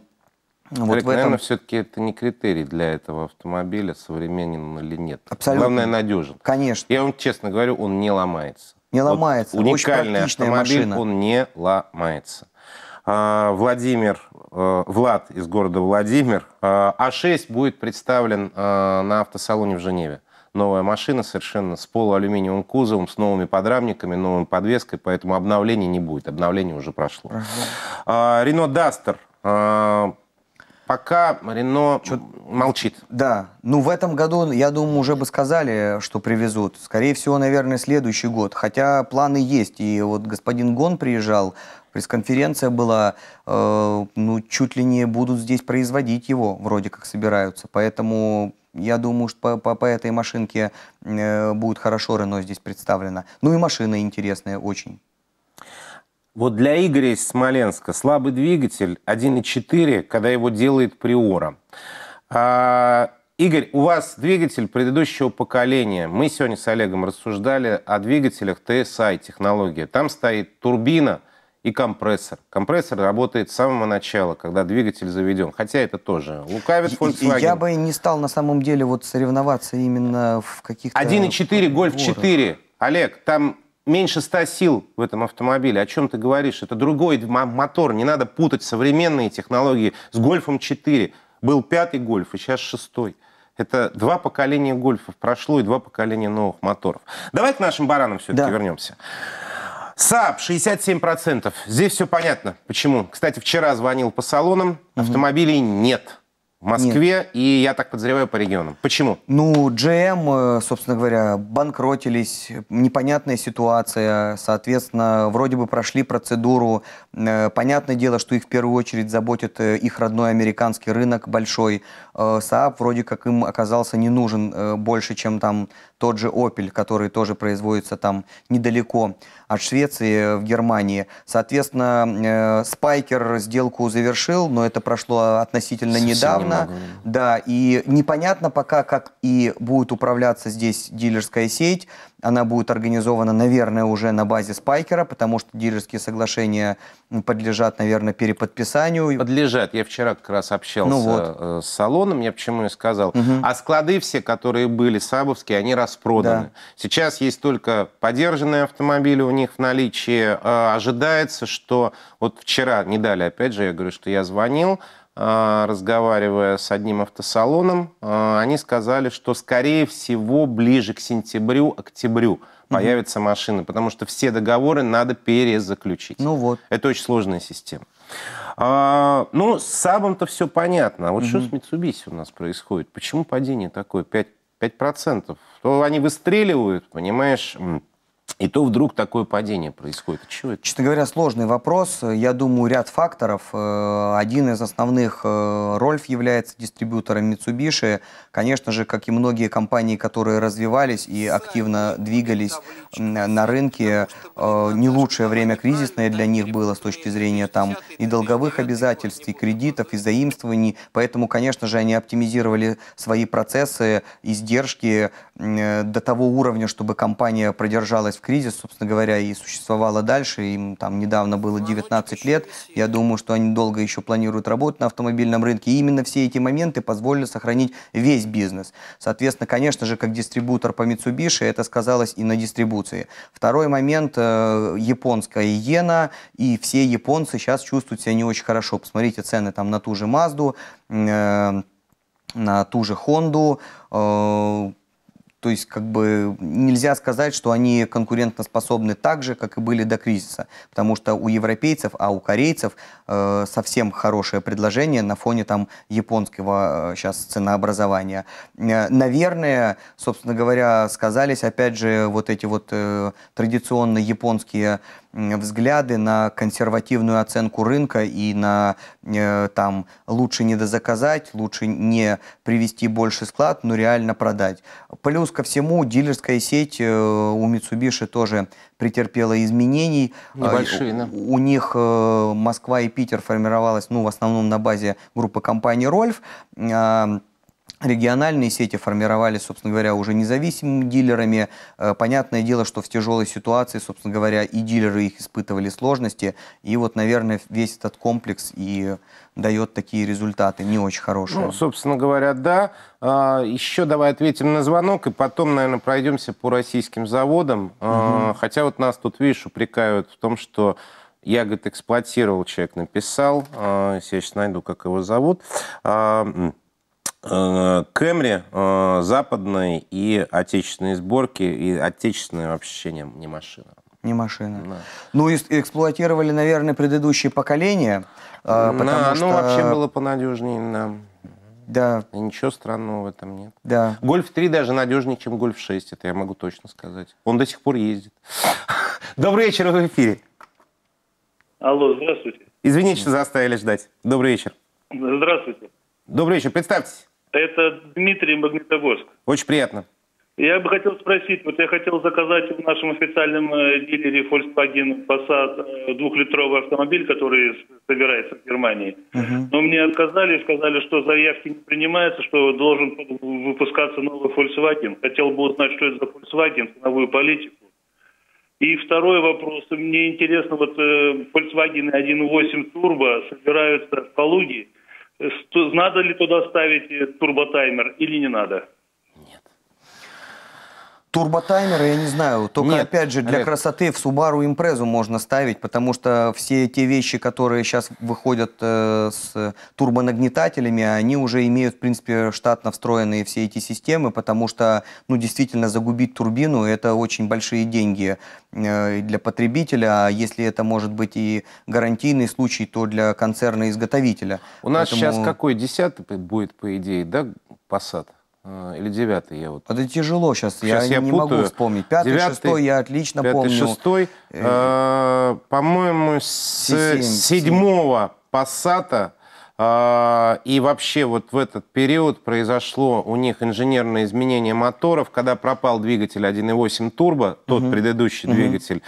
Вот Олег, в этом... наверное, все-таки это не критерий для этого автомобиля, современен или нет. Абсолютно. Главное, надежен. Конечно. Я вам честно говорю, он не ломается. Не ломается. Вот уникальный очень автомобиль, машина. он не ломается. А, Владимир, э, Влад из города Владимир. А6 а будет представлен а, на автосалоне в Женеве. Новая машина совершенно с полуалюминиевым кузовом, с новыми подрамниками, новой подвеской, поэтому обновления не будет. Обновление уже прошло. Рено Дастер. Пока Рено молчит. Да. Ну, в этом году, я думаю, уже бы сказали, что привезут. Скорее всего, наверное, следующий год. Хотя планы есть. И вот господин Гон приезжал Пресс-конференция была, э, ну, чуть ли не будут здесь производить его, вроде как собираются. Поэтому я думаю, что по, по, по этой машинке э, будет хорошо Рено здесь представлено. Ну и машина интересная очень. Вот для Игоря из Смоленска слабый двигатель 1.4, когда его делает Приора. А, Игорь, у вас двигатель предыдущего поколения. Мы сегодня с Олегом рассуждали о двигателях TSI а технологии. Там стоит турбина – и компрессор. Компрессор работает с самого начала, когда двигатель заведен. Хотя это тоже лукавит Volkswagen. И, и я бы не стал на самом деле вот соревноваться именно в каких-то... 1.4 Golf 4. Олег, там меньше 100 сил в этом автомобиле. О чем ты говоришь? Это другой мотор. Не надо путать современные технологии с Гольфом 4. Был пятый Гольф и сейчас шестой. Это два поколения гольфов прошло и два поколения новых моторов. Давай к нашим баранам все-таки да. вернемся. САП 67%. Здесь все понятно. Почему? Кстати, вчера звонил по салонам, угу. автомобилей нет. В Москве Нет. и, я так подозреваю, по регионам. Почему? Ну, GM, э, собственно говоря, банкротились, непонятная ситуация, соответственно, вроде бы прошли процедуру. Э, понятное дело, что их в первую очередь заботит э, их родной американский рынок большой. Э, Saab вроде как им оказался не нужен э, больше, чем там тот же Opel, который тоже производится там недалеко от Швеции э, в Германии. Соответственно, Спайкер сделку завершил, но это прошло относительно Совсем недавно. Немного. Да, и непонятно пока, как и будет управляться здесь дилерская сеть. Она будет организована, наверное, уже на базе спайкера, потому что дилерские соглашения подлежат, наверное, переподписанию. Подлежат. Я вчера как раз общался ну вот. Э, с салоном, я почему и сказал. Угу. А склады все, которые были сабовские, они распроданы. Да. Сейчас есть только подержанные автомобили у них в наличии. Э, ожидается, что вот вчера не дали, опять же, я говорю, что я звонил, а, разговаривая с одним автосалоном, а, они сказали, что, скорее всего, ближе к сентябрю-октябрю угу. появятся машины, потому что все договоры надо перезаключить. Ну вот. Это очень сложная система. А, ну, с Сабом-то все понятно. А вот угу. что с Митсубиси у нас происходит? Почему падение такое? 5%, 5%. То они выстреливают, понимаешь, и то вдруг такое падение происходит. Чего это? Честно говоря, сложный вопрос. Я думаю, ряд факторов. Э, один из основных, э, Рольф является дистрибьютором Mitsubishi. Конечно же, как и многие компании, которые развивались и активно двигались на рынке, э, не лучшее время кризисное для них было с точки зрения там и долговых обязательств, и кредитов, и заимствований. Поэтому, конечно же, они оптимизировали свои процессы, издержки до того уровня, чтобы компания продержалась в кризис, собственно говоря, и существовала дальше. Им там недавно было 19 лет. Я думаю, что они долго еще планируют работать на автомобильном рынке. И именно все эти моменты позволили сохранить весь бизнес. Соответственно, конечно же, как дистрибутор по Mitsubishi, это сказалось и на дистрибуции. Второй момент э, японская иена, и все японцы сейчас чувствуют себя не очень хорошо. Посмотрите цены там на ту же Мазду, э, на ту же Хонду, э, то есть, как бы нельзя сказать, что они конкурентоспособны так же, как и были до кризиса. Потому что у европейцев, а у корейцев э, совсем хорошее предложение на фоне там японского э, сейчас ценообразования. Э, наверное, собственно говоря, сказались опять же вот эти вот э, традиционно японские взгляды на консервативную оценку рынка и на э, там лучше не дозаказать, лучше не привести больше склад, но реально продать. Плюс ко всему дилерская сеть э, у Mitsubishi тоже претерпела изменений. А, Небольшие, да. У них э, Москва и Питер формировалась, ну, в основном на базе группы компании «Рольф». Региональные сети формировались, собственно говоря, уже независимыми дилерами. Э, понятное дело, что в тяжелой ситуации, собственно говоря, и дилеры их испытывали сложности. И вот, наверное, весь этот комплекс и дает такие результаты, не очень хорошие. Ну, собственно говоря, да. А, еще давай ответим на звонок, и потом, наверное, пройдемся по российским заводам. Угу. Хотя вот нас тут, видишь, упрекают в том, что я, говорит, эксплуатировал, человек написал, я а, сейчас найду, как его зовут, Э, Кэмри э, западные и отечественные сборки, и отечественное вообще не, не машина. Не машина. Да. Ну, эксплуатировали, наверное, предыдущие поколения. На, э, потому ну, что... Ну, вообще было понадежнее. Да. Да. И ничего странного в этом нет. Да. Гольф 3 даже надежнее, чем Гольф 6, это я могу точно сказать. Он до сих пор ездит. Добрый вечер, в эфире. Алло, здравствуйте. Извините, что заставили ждать. Добрый вечер. Здравствуйте. Добрый вечер, представьтесь. Это Дмитрий Магнитогорск. Очень приятно. Я бы хотел спросить, вот я хотел заказать в нашем официальном э, дилере Volkswagen Passat э, двухлитровый автомобиль, который собирается в Германии. Uh-huh. Но мне отказали, сказали, что заявки не принимаются, что должен выпускаться новый Volkswagen. Хотел бы узнать, что это за Volkswagen, новую политику. И второй вопрос. Мне интересно, вот э, Volkswagen 1.8 Turbo собираются в Калуге – надо ли туда ставить э, турботаймер или не надо. Турботаймеры, я не знаю, только Нет, опять же для Олег. красоты в Subaru Impreza можно ставить, потому что все те вещи, которые сейчас выходят э, с турбонагнетателями, они уже имеют, в принципе, штатно встроенные все эти системы, потому что, ну, действительно, загубить турбину – это очень большие деньги э, для потребителя, а если это может быть и гарантийный случай, то для концерна-изготовителя. У нас Поэтому... сейчас какой десятый будет, по идее, да, Passat? А, или девятый я вот. Это тяжело сейчас, сейчас я, я не путаю. могу вспомнить. Пятый, девятый, шестой я отлично пятый, помню. шестой, э, а, по-моему, с седьмого пассата э, и вообще вот в этот период произошло у них инженерное изменение моторов, когда пропал двигатель 1.8 турбо, тот угу. предыдущий угу. двигатель,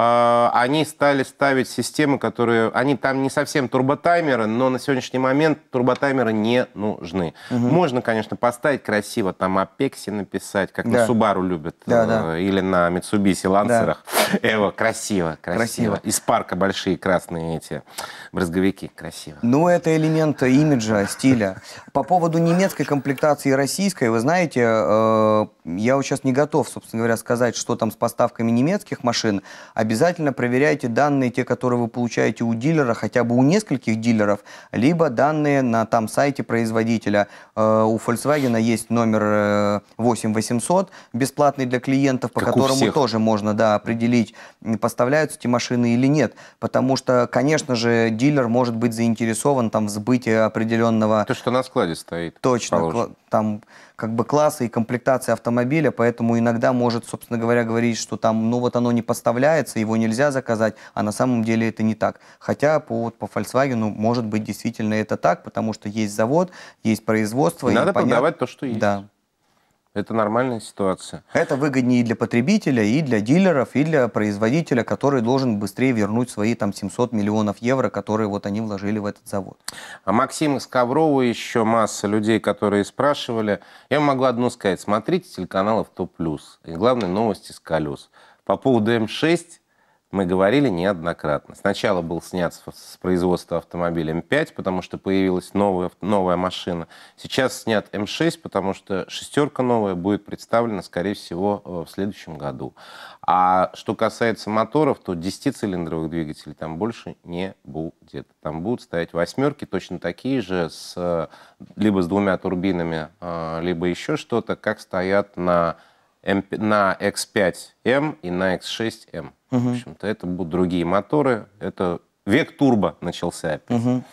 а, они стали ставить системы, которые... Они там не совсем турботаймеры, но на сегодняшний момент турботаймеры не нужны. Угу. Можно, конечно, поставить красиво, там Апекси написать, как да. на Subaru любят, да, э, да. или на Митсубиси Лансерах. Да. Эво, красиво, красиво, Из парка большие красные эти брызговики, красиво. Ну, это элемент имиджа, стиля. По поводу немецкой комплектации и российской, вы знаете, э, я вот сейчас не готов, собственно говоря, сказать, что там с поставками немецких машин, обязательно проверяйте данные, те, которые вы получаете у дилера, хотя бы у нескольких дилеров, либо данные на там сайте производителя. Э, у Volkswagen есть номер 8800, э, бесплатный для клиентов, по как которому тоже можно да, определить, поставляются эти машины или нет. Потому что, конечно же, дилер может быть заинтересован там, в сбытии определенного... То, что на складе стоит. Точно. Положено. Там как бы класса и комплектации автомобиля, поэтому иногда может, собственно говоря, говорить, что там, ну вот оно не поставляется, его нельзя заказать, а на самом деле это не так. Хотя по, вот, по Volkswagen ну, может быть действительно это так, потому что есть завод, есть производство. Надо продавать понят... то, что есть. Да. Это нормальная ситуация. Это выгоднее и для потребителя, и для дилеров, и для производителя, который должен быстрее вернуть свои там 700 миллионов евро, которые вот они вложили в этот завод. А Максим из Коврова еще масса людей, которые спрашивали. Я могу одну сказать. Смотрите телеканалов «Авто плюс». И главные новости с колес. По поводу М6 мы говорили неоднократно. Сначала был снят с производства автомобиля М5, потому что появилась новая, новая машина. Сейчас снят М6, потому что шестерка новая будет представлена, скорее всего, э, в следующем году. А что касается моторов, то 10-цилиндровых двигателей там больше не будет. Там будут стоять восьмерки, точно такие же, с, э, либо с двумя турбинами, э, либо еще что-то, как стоят на на X5M и на X6M. Угу. В общем-то, это будут другие моторы. Это век турбо начался опять. Угу.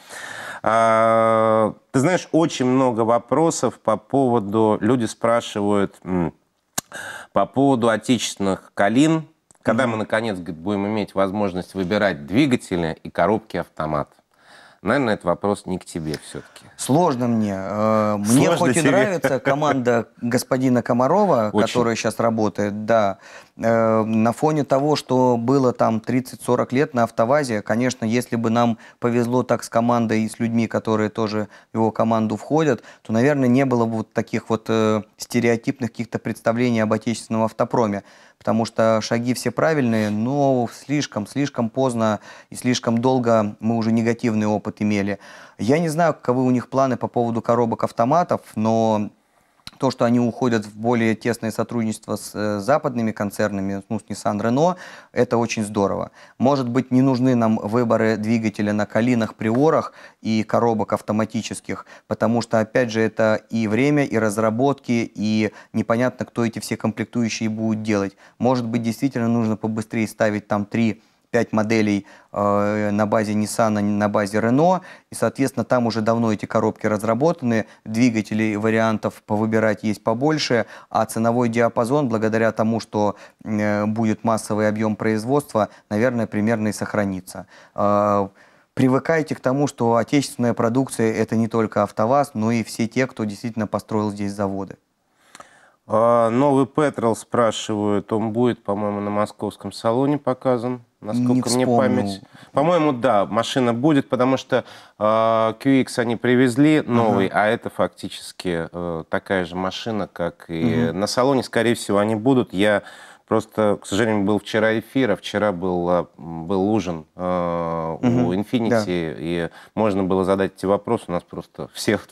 А, ты знаешь, очень много вопросов по поводу... Люди спрашивают по поводу отечественных «Калин». Когда мы, наконец, будем иметь возможность выбирать двигатели и коробки автомат? Наверное, это вопрос не к тебе все-таки. Сложно мне. Э, мне Сложно хоть тебе. и нравится команда господина Комарова, Очень. которая сейчас работает, да, э, на фоне того, что было там 30-40 лет на автовазе, конечно, если бы нам повезло так с командой и с людьми, которые тоже в его команду входят, то, наверное, не было бы вот таких вот э, стереотипных каких-то представлений об отечественном автопроме потому что шаги все правильные, но слишком-слишком поздно и слишком долго мы уже негативный опыт имели. Я не знаю, каковы у них планы по поводу коробок автоматов, но то, что они уходят в более тесное сотрудничество с э, западными концернами, ну, с Nissan Renault, это очень здорово. Может быть, не нужны нам выборы двигателя на калинах, приорах и коробок автоматических, потому что, опять же, это и время, и разработки, и непонятно, кто эти все комплектующие будет делать. Может быть, действительно нужно побыстрее ставить там три 5 моделей э, на базе Nissan, на базе Renault. И, соответственно, там уже давно эти коробки разработаны, двигателей вариантов повыбирать есть побольше, а ценовой диапазон, благодаря тому, что э, будет массовый объем производства, наверное, примерно и сохранится. Э, привыкайте к тому, что отечественная продукция – это не только АвтоВАЗ, но и все те, кто действительно построил здесь заводы. А, новый Петрол спрашивают, он будет, по-моему, на московском салоне показан насколько мне память. По-моему, да, машина будет, потому что э, а, QX они привезли новый, ага. а это фактически э, такая же машина, как и угу. на салоне, скорее всего, они будут. Я Просто, к сожалению, был вчера эфир, а вчера был, а, был ужин э, угу, у Infinity, да. и можно было задать эти вопросы. У нас просто всех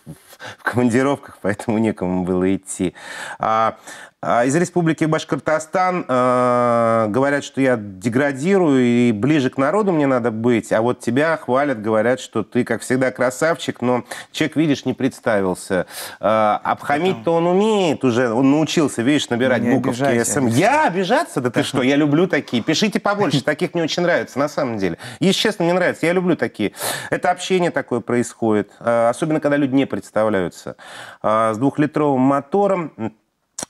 в командировках, поэтому некому было идти. А, а из Республики Башкортостан э, говорят, что я деградирую и ближе к народу мне надо быть, а вот тебя хвалят, говорят, что ты, как всегда, красавчик, но человек, видишь, не представился. Э, обхамить-то он умеет уже, он научился, видишь, набирать не буковки СМ. Эм. Я обижаться? Да ты что, я люблю такие. Пишите побольше, таких мне очень нравится, на самом деле. Если честно, мне нравится, я люблю такие. Это общение такое происходит, э, особенно когда люди не представляются. Э, с двухлитровым мотором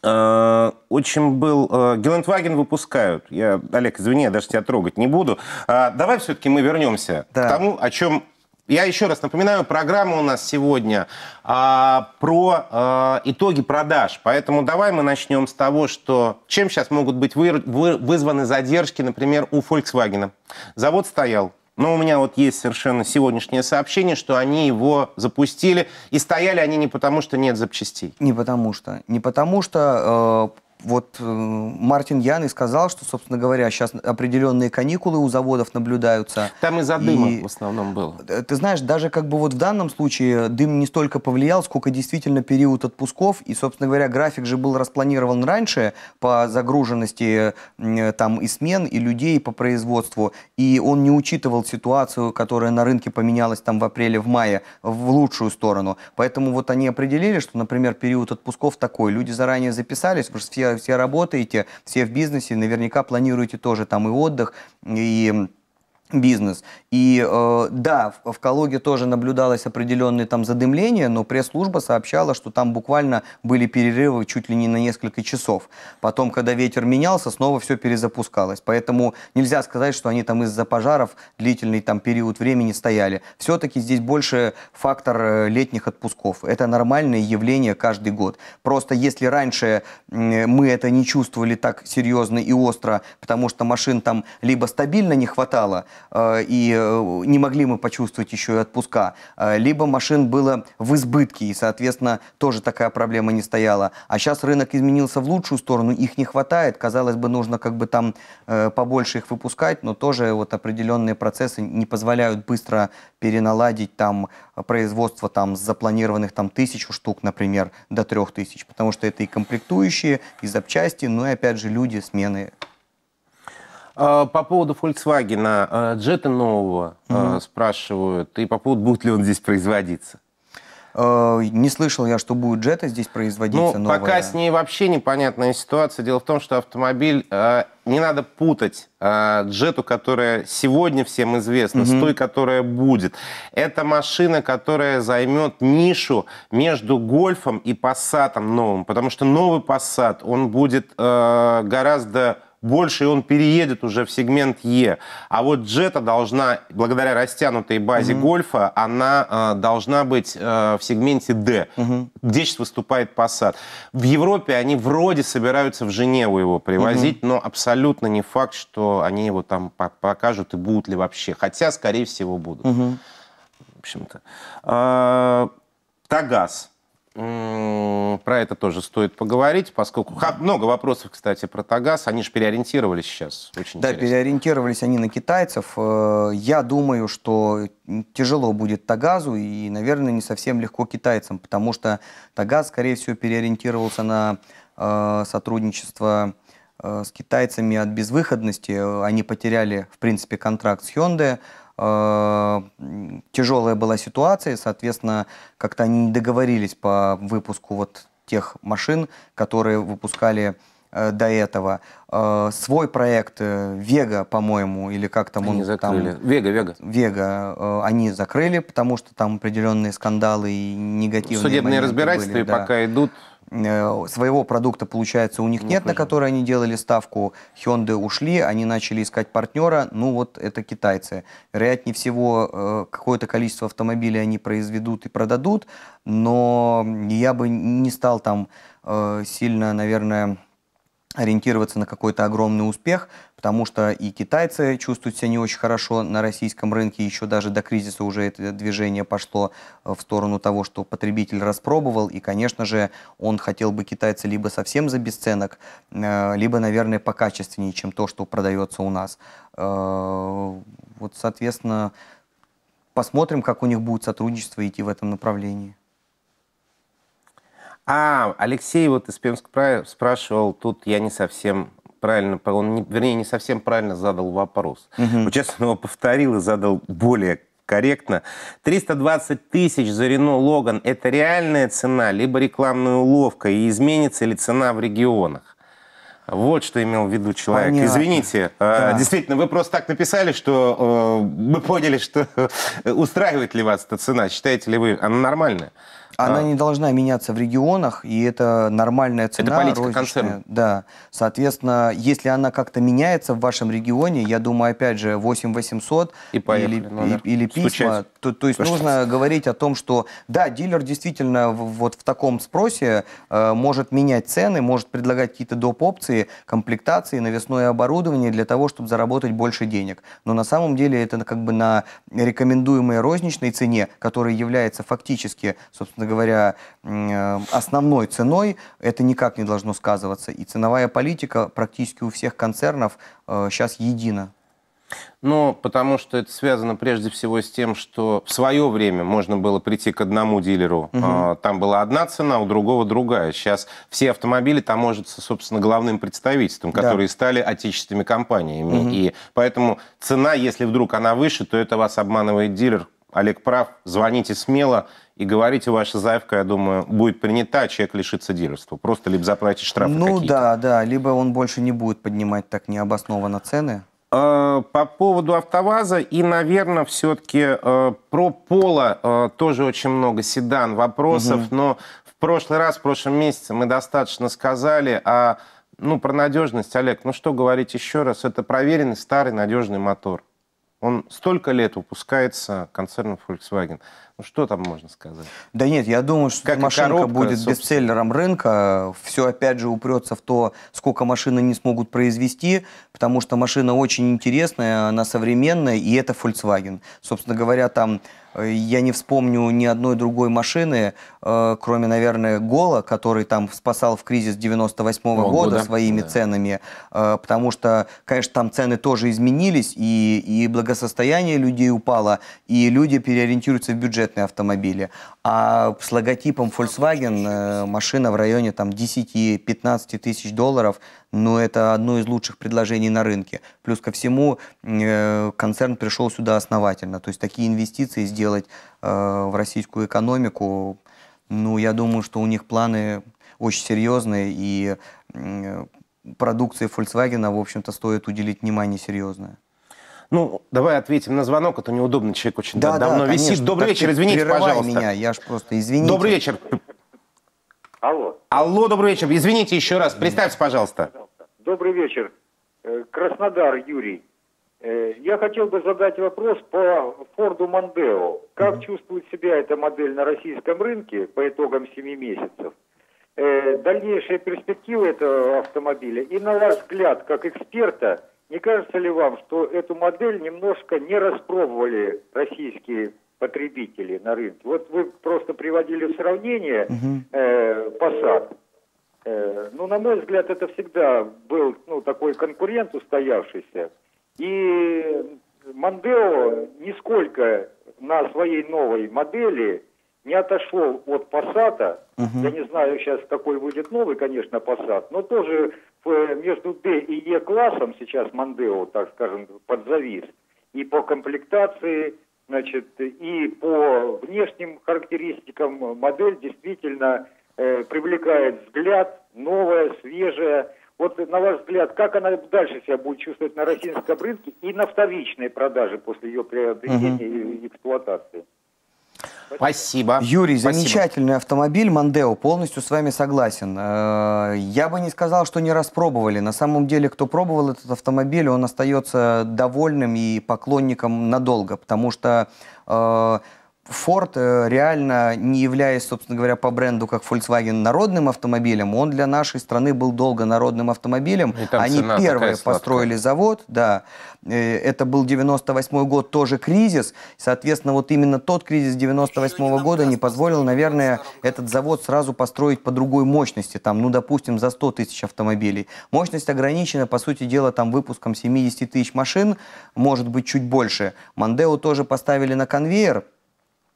Э, очень был... Э, Гелендваген выпускают. Я, Олег, извини, я даже тебя трогать не буду. А, давай все-таки мы вернемся да. к тому, о чем... Я еще раз напоминаю, программа у нас сегодня а, про а, итоги продаж. Поэтому давай мы начнем с того, что чем сейчас могут быть вы, вы, вызваны задержки, например, у Volkswagen. Завод стоял, но у меня вот есть совершенно сегодняшнее сообщение, что они его запустили, и стояли они не потому, что нет запчастей. Не потому что. Не потому что э, вот э, Мартин Ян и сказал, что, собственно говоря, сейчас определенные каникулы у заводов наблюдаются. Там из-за дыма в основном был. Э, ты знаешь, даже как бы вот в данном случае дым не столько повлиял, сколько действительно период отпусков. И, собственно говоря, график же был распланирован раньше по загруженности э, там и смен, и людей по производству. И он не учитывал ситуацию, которая на рынке поменялась там в апреле, в мае, в лучшую сторону. Поэтому вот они определили, что, например, период отпусков такой. Люди заранее записались, потому что все все работаете, все в бизнесе, наверняка планируете тоже там и отдых, и бизнес. И э, да, в, в Калуге тоже наблюдалось определенное там задымление, но пресс-служба сообщала, что там буквально были перерывы чуть ли не на несколько часов. Потом, когда ветер менялся, снова все перезапускалось. Поэтому нельзя сказать, что они там из-за пожаров длительный там период времени стояли. Все-таки здесь больше фактор э, летних отпусков. Это нормальное явление каждый год. Просто если раньше мы это не чувствовали так серьезно и остро, потому что машин там либо стабильно не хватало, Э, и э, не могли мы почувствовать еще и отпуска, э, либо машин было в избытке, и, соответственно, тоже такая проблема не стояла. А сейчас рынок изменился в лучшую сторону, их не хватает, казалось бы, нужно как бы там побольше их выпускать, но тоже вот определенные процессы не позволяют быстро переналадить там производство там с запланированных там тысячу штук, например, до трех тысяч, потому что это и комплектующие, и запчасти, ну и опять же люди, смены а, по поводу Volkswagen, а, а, джета нового mm спрашивают, и по поводу, будет ли он здесь производиться. Э, не слышал я, что будет джета здесь производиться. Ну, новая. пока с ней вообще непонятная ситуация. Дело в том, что автомобиль э, не надо путать э, джету, которая сегодня всем известна, mm с той, которая будет. Это машина, которая займет нишу между гольфом и пассатом новым, потому что новый пассат, он будет э, гораздо больше, и он переедет уже в сегмент Е. А вот Jetta должна, благодаря растянутой базе угу. Гольфа, она э, должна быть э, в сегменте Д, угу. где сейчас выступает Passat. В Европе они вроде собираются в Женеву его привозить, угу. но абсолютно не факт, что они его там покажут и будут ли вообще. Хотя, скорее всего, будут. Угу. В общем-то. Э -э, про это тоже стоит поговорить, поскольку много вопросов, кстати, про Тагаз. Они же переориентировались сейчас. Очень да, интересно. переориентировались они на китайцев. Э, я думаю, что тяжело будет Тагазу и, наверное, не совсем легко китайцам, потому что Тагаз, скорее всего, переориентировался на э, сотрудничество э, с китайцами от безвыходности. Они потеряли, в принципе, контракт с Hyundai Э, тяжелая была ситуация, соответственно, как-то они не договорились по выпуску вот тех машин, которые выпускали э, до этого. Э, свой проект Вега, по-моему, или как там они он закрыли. там... Вега, Вега. Вега. Они закрыли, потому что там определенные скандалы и негативные Судебные разбирательства были, да. пока идут. Э, своего продукта, получается, у них ну, нет, конечно. на который они делали ставку. Hyundai ушли, они начали искать партнера. Ну вот это китайцы. Вероятнее всего, э, какое-то количество автомобилей они произведут и продадут, но я бы не стал там э, сильно, наверное, ориентироваться на какой-то огромный успех, потому что и китайцы чувствуют себя не очень хорошо на российском рынке, еще даже до кризиса уже это движение пошло э, в сторону того, что потребитель распробовал, и, конечно же, он хотел бы китайца либо совсем за бесценок, э, либо, наверное, покачественнее, чем то, что продается у нас. Э, вот, соответственно, посмотрим, как у них будет сотрудничество идти в этом направлении. А, Алексей вот из Пермска спрашивал, тут я не совсем правильно, он, вернее, не совсем правильно задал вопрос. Угу. Сейчас он его повторил и задал более корректно. 320 тысяч за Рено Логан – это реальная цена, либо рекламная уловка, и изменится ли цена в регионах? Вот что имел в виду человек. Понятно. Извините, а, да. действительно, вы просто так написали, что э, мы поняли, что устраивает ли вас эта цена, считаете ли вы, она нормальная? Она а... не должна меняться в регионах, и это нормальная цена. Это политика розничная. концерна. Да. Соответственно, если она как-то меняется в вашем регионе, я думаю, опять же, 8800 и поехали, или, номер. Ну или письма, то, то есть нужно говорить о том, что да, дилер действительно вот в таком спросе э, может менять цены, может предлагать какие-то доп. опции, комплектации, навесное оборудование для того, чтобы заработать больше денег. Но на самом деле это как бы на рекомендуемой розничной цене, которая является фактически, собственно, собственно говоря, э, основной ценой, это никак не должно сказываться. И ценовая политика практически у всех концернов сейчас э, едина. Ну, потому что это связано прежде всего с тем, что в свое время можно было прийти к одному дилеру. Угу. Там была одна цена, у другого другая. Сейчас все автомобили таможатся, собственно, главным представительством, которые да. стали отечественными компаниями. Угу. И поэтому цена, если вдруг она выше, то это вас обманывает дилер, Олег прав, звоните смело и говорите, ваша заявка, я думаю, будет принята, а человек лишится дилерства. Просто либо заплатите штрафы Ну да, да, либо он больше не будет поднимать так необоснованно цены. А, по поводу автоваза и, наверное, все-таки э, про пола э, тоже очень много седан вопросов, угу. но в прошлый раз, в прошлом месяце мы достаточно сказали о а, ну, про надежность, Олег, ну что говорить еще раз, это проверенный старый надежный мотор. Он столько лет выпускается концерном Volkswagen. Ну, что там можно сказать? Да нет, я думаю, что как Тимошенко коробка, будет собственно. бестселлером рынка. Все, опять же, упрется в то, сколько машины не смогут произвести, потому что машина очень интересная, она современная, и это Volkswagen. Собственно говоря, там э, я не вспомню ни одной другой машины, э, кроме, наверное, Гола, который там спасал в кризис 98 -го года, года своими да. ценами, э, потому что, конечно, там цены тоже изменились, и, и благосостояние людей упало, и люди переориентируются в бюджет бюджетные автомобили, а с логотипом Volkswagen э, машина в районе там 10-15 тысяч долларов, но ну, это одно из лучших предложений на рынке. Плюс ко всему э, концерн пришел сюда основательно, то есть такие инвестиции сделать э, в российскую экономику, ну я думаю, что у них планы очень серьезные и продукции Volkswagen, в общем-то, стоит уделить внимание серьезное. Ну, давай ответим на звонок, а неудобно, человек очень да, давно да, висит. Конечно. Добрый так вечер, извините, пожалуйста. меня, я ж просто, извините. Добрый вечер. Алло. Алло, добрый вечер. Извините еще раз, представьте, пожалуйста. Добрый вечер. Э, Краснодар, Юрий. Э, я хотел бы задать вопрос по Форду Мондео. Как чувствует себя эта модель на российском рынке по итогам 7 месяцев? Э, дальнейшие перспективы этого автомобиля и на ваш взгляд, как эксперта, не кажется ли вам, что эту модель немножко не распробовали российские потребители на рынке? Вот вы просто приводили в сравнение угу. э, посад. Э, ну, на мой взгляд, это всегда был ну, такой конкурент устоявшийся. И Мандео нисколько на своей новой модели не отошел от Passat. Угу. Я не знаю сейчас, какой будет новый, конечно, Passat, но тоже Э, между Д и E классом сейчас Мандео, так скажем, подзавис, и по комплектации, значит, и по внешним характеристикам модель действительно э, привлекает взгляд, новая, свежая. Вот на ваш взгляд, как она дальше себя будет чувствовать на российском рынке и на вторичной продаже после ее приобретения угу. и эксплуатации? Спасибо. Юрий, Спасибо. замечательный автомобиль Мандео, полностью с вами согласен. Э, я бы не сказал, что не распробовали. На самом деле, кто пробовал этот автомобиль, он остается довольным и поклонником надолго, потому что э, Форд э, реально, не являясь, собственно говоря, по бренду как Volkswagen народным автомобилем, он для нашей страны был долго народным автомобилем. Они первые построили завод, да. Э, это был 98 год, тоже кризис. Соответственно, вот именно тот кризис 98 -го года не позволил, наверное, этот завод сразу построить по другой мощности, там, ну, допустим, за 100 тысяч автомобилей. Мощность ограничена, по сути дела, там, выпуском 70 тысяч машин, может быть, чуть больше. Мандео тоже поставили на конвейер,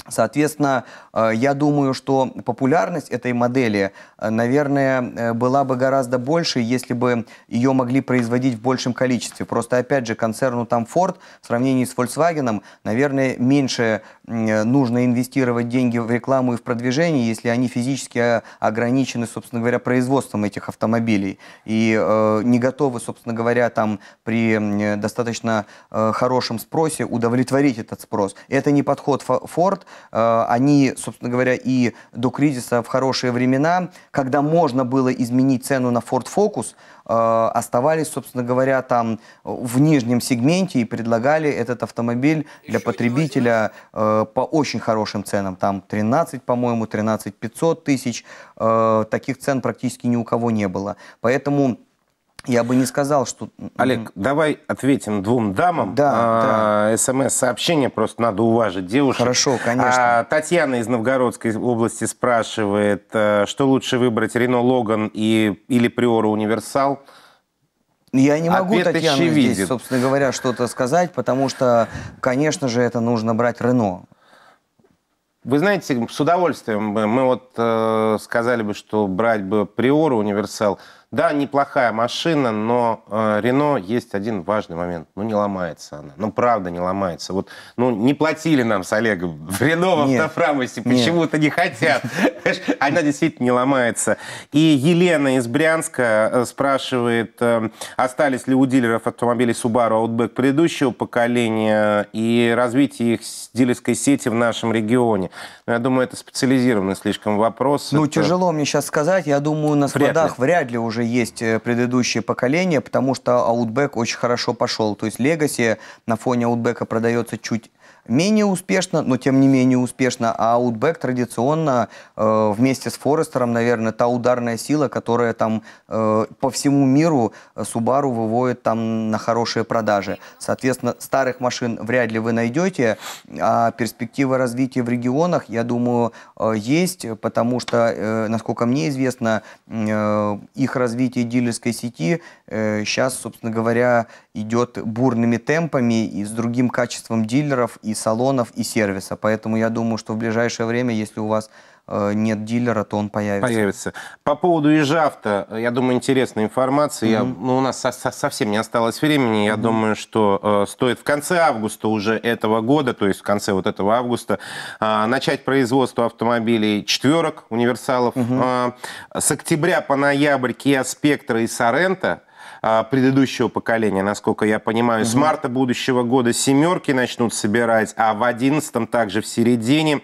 Соответственно, э, я думаю, что популярность этой модели, э, наверное, э, была бы гораздо больше, если бы ее могли производить в большем количестве. Просто, опять же, концерну там Ford в сравнении с Volkswagen, наверное, меньше Э, нужно инвестировать деньги в рекламу и в продвижение, если они физически а, ограничены, собственно говоря, производством этих автомобилей и э, не готовы, собственно говоря, там при э, достаточно э, хорошем спросе удовлетворить этот спрос. Это не подход Ford. Э, они, собственно говоря, и до кризиса в хорошие времена, когда можно было изменить цену на Ford Focus, Э, оставались, собственно говоря, там в нижнем сегменте и предлагали этот автомобиль для потребителя э, по очень хорошим ценам. Там 13, по-моему, 13 500 тысяч. Э, таких цен практически ни у кого не было. Поэтому я бы не сказал, что... Олег, давай ответим двум дамам. Да, а, да. СМС-сообщение просто надо уважить девушек. Хорошо, а, конечно. А, Татьяна из Новгородской области спрашивает, э, что лучше выбрать, Рено Логан и, или Приора Универсал? Я не могу, Ответ Татьяна, очевиден. здесь, собственно говоря, что-то сказать, потому что, конечно же, это нужно брать Рено. Вы знаете, с удовольствием бы. Мы вот э, сказали бы, что брать бы Приора Универсал – да, неплохая машина, но э, есть один важный момент. Ну, не ломается она. Ну, правда, не ломается. Вот, ну, не платили нам с Олегом в Рено в автопромысе. Почему-то не хотят. Она действительно не ломается. И Елена из Брянска э, спрашивает, э, остались ли у дилеров автомобилей Subaru Outback предыдущего поколения и развитие их дилерской сети в нашем регионе. Ну, я думаю, это специализированный слишком вопрос. Ну, тяжело мне сейчас сказать. Я думаю, на складах вряд ли уже уже есть э, предыдущее поколение, потому что аутбэк очень хорошо пошел. То есть Legacy на фоне аутбэка продается чуть менее успешно, но тем не менее успешно, а Outback традиционно э, вместе с Форестером, наверное, та ударная сила, которая там э, по всему миру э, Subaru выводит там на хорошие продажи. Соответственно, старых машин вряд ли вы найдете, а перспективы развития в регионах, я думаю, э, есть, потому что, э, насколько мне известно, э, их развитие дилерской сети э, сейчас, собственно говоря, идет бурными темпами и с другим качеством дилеров, и салонов, и сервиса. Поэтому я думаю, что в ближайшее время, если у вас э, нет дилера, то он появится. Появится. По поводу ижавта, я думаю, интересная информация. Mm-hmm. Я, ну, у нас со- со- совсем не осталось времени. Я mm-hmm. думаю, что э, стоит в конце августа уже этого года, то есть в конце вот этого августа, э, начать производство автомобилей четверок, универсалов. Mm-hmm. Э, с октября по ноябрь Kia Spectra и Sorento а, предыдущего поколения, насколько я понимаю. Угу. С марта будущего года семерки начнут собирать, а в одиннадцатом также в середине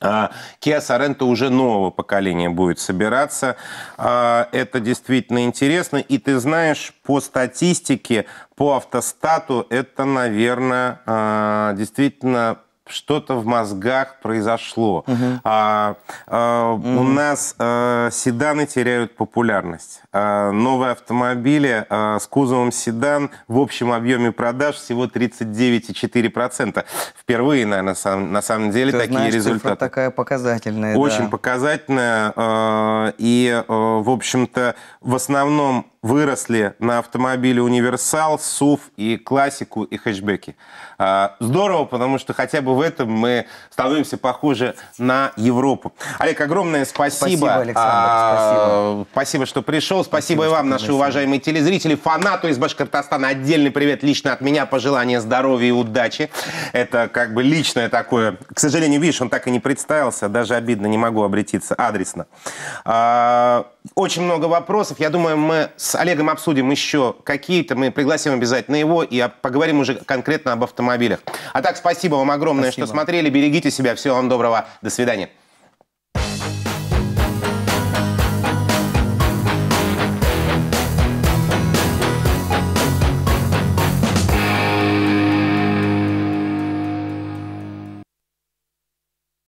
а, Kia Sorento уже нового поколения будет собираться. А, это действительно интересно. И ты знаешь, по статистике, по автостату, это, наверное, действительно что-то в мозгах произошло. Угу. А, а, угу. У нас а, седаны теряют популярность. А, новые автомобили а, с кузовом седан в общем объеме продаж всего 39,4%. Впервые, наверное, на самом на самом деле Ты такие знаешь, результаты. такая показательная. Очень да. показательная. А, и, а, в общем-то, в основном выросли на автомобиле универсал, СУФ и классику, и хэтчбеки. А, здорово, потому что хотя бы в этом мы становимся похожи на Европу. Олег, огромное спасибо. Спасибо, а, Александр, спасибо. Спасибо, что пришел. Спасибо, спасибо и вам, наши пришел. уважаемые телезрители. Фанату из Башкортостана отдельный привет лично от меня. пожелание здоровья и удачи. Это как бы личное такое. К сожалению, видишь, он так и не представился. Даже обидно, не могу обретиться адресно. А, очень много вопросов. Я думаю, мы с Олегом обсудим еще какие-то, мы пригласим обязательно его и поговорим уже конкретно об автомобилях. А так, спасибо вам огромное, спасибо. что смотрели, берегите себя, всего вам доброго, до свидания.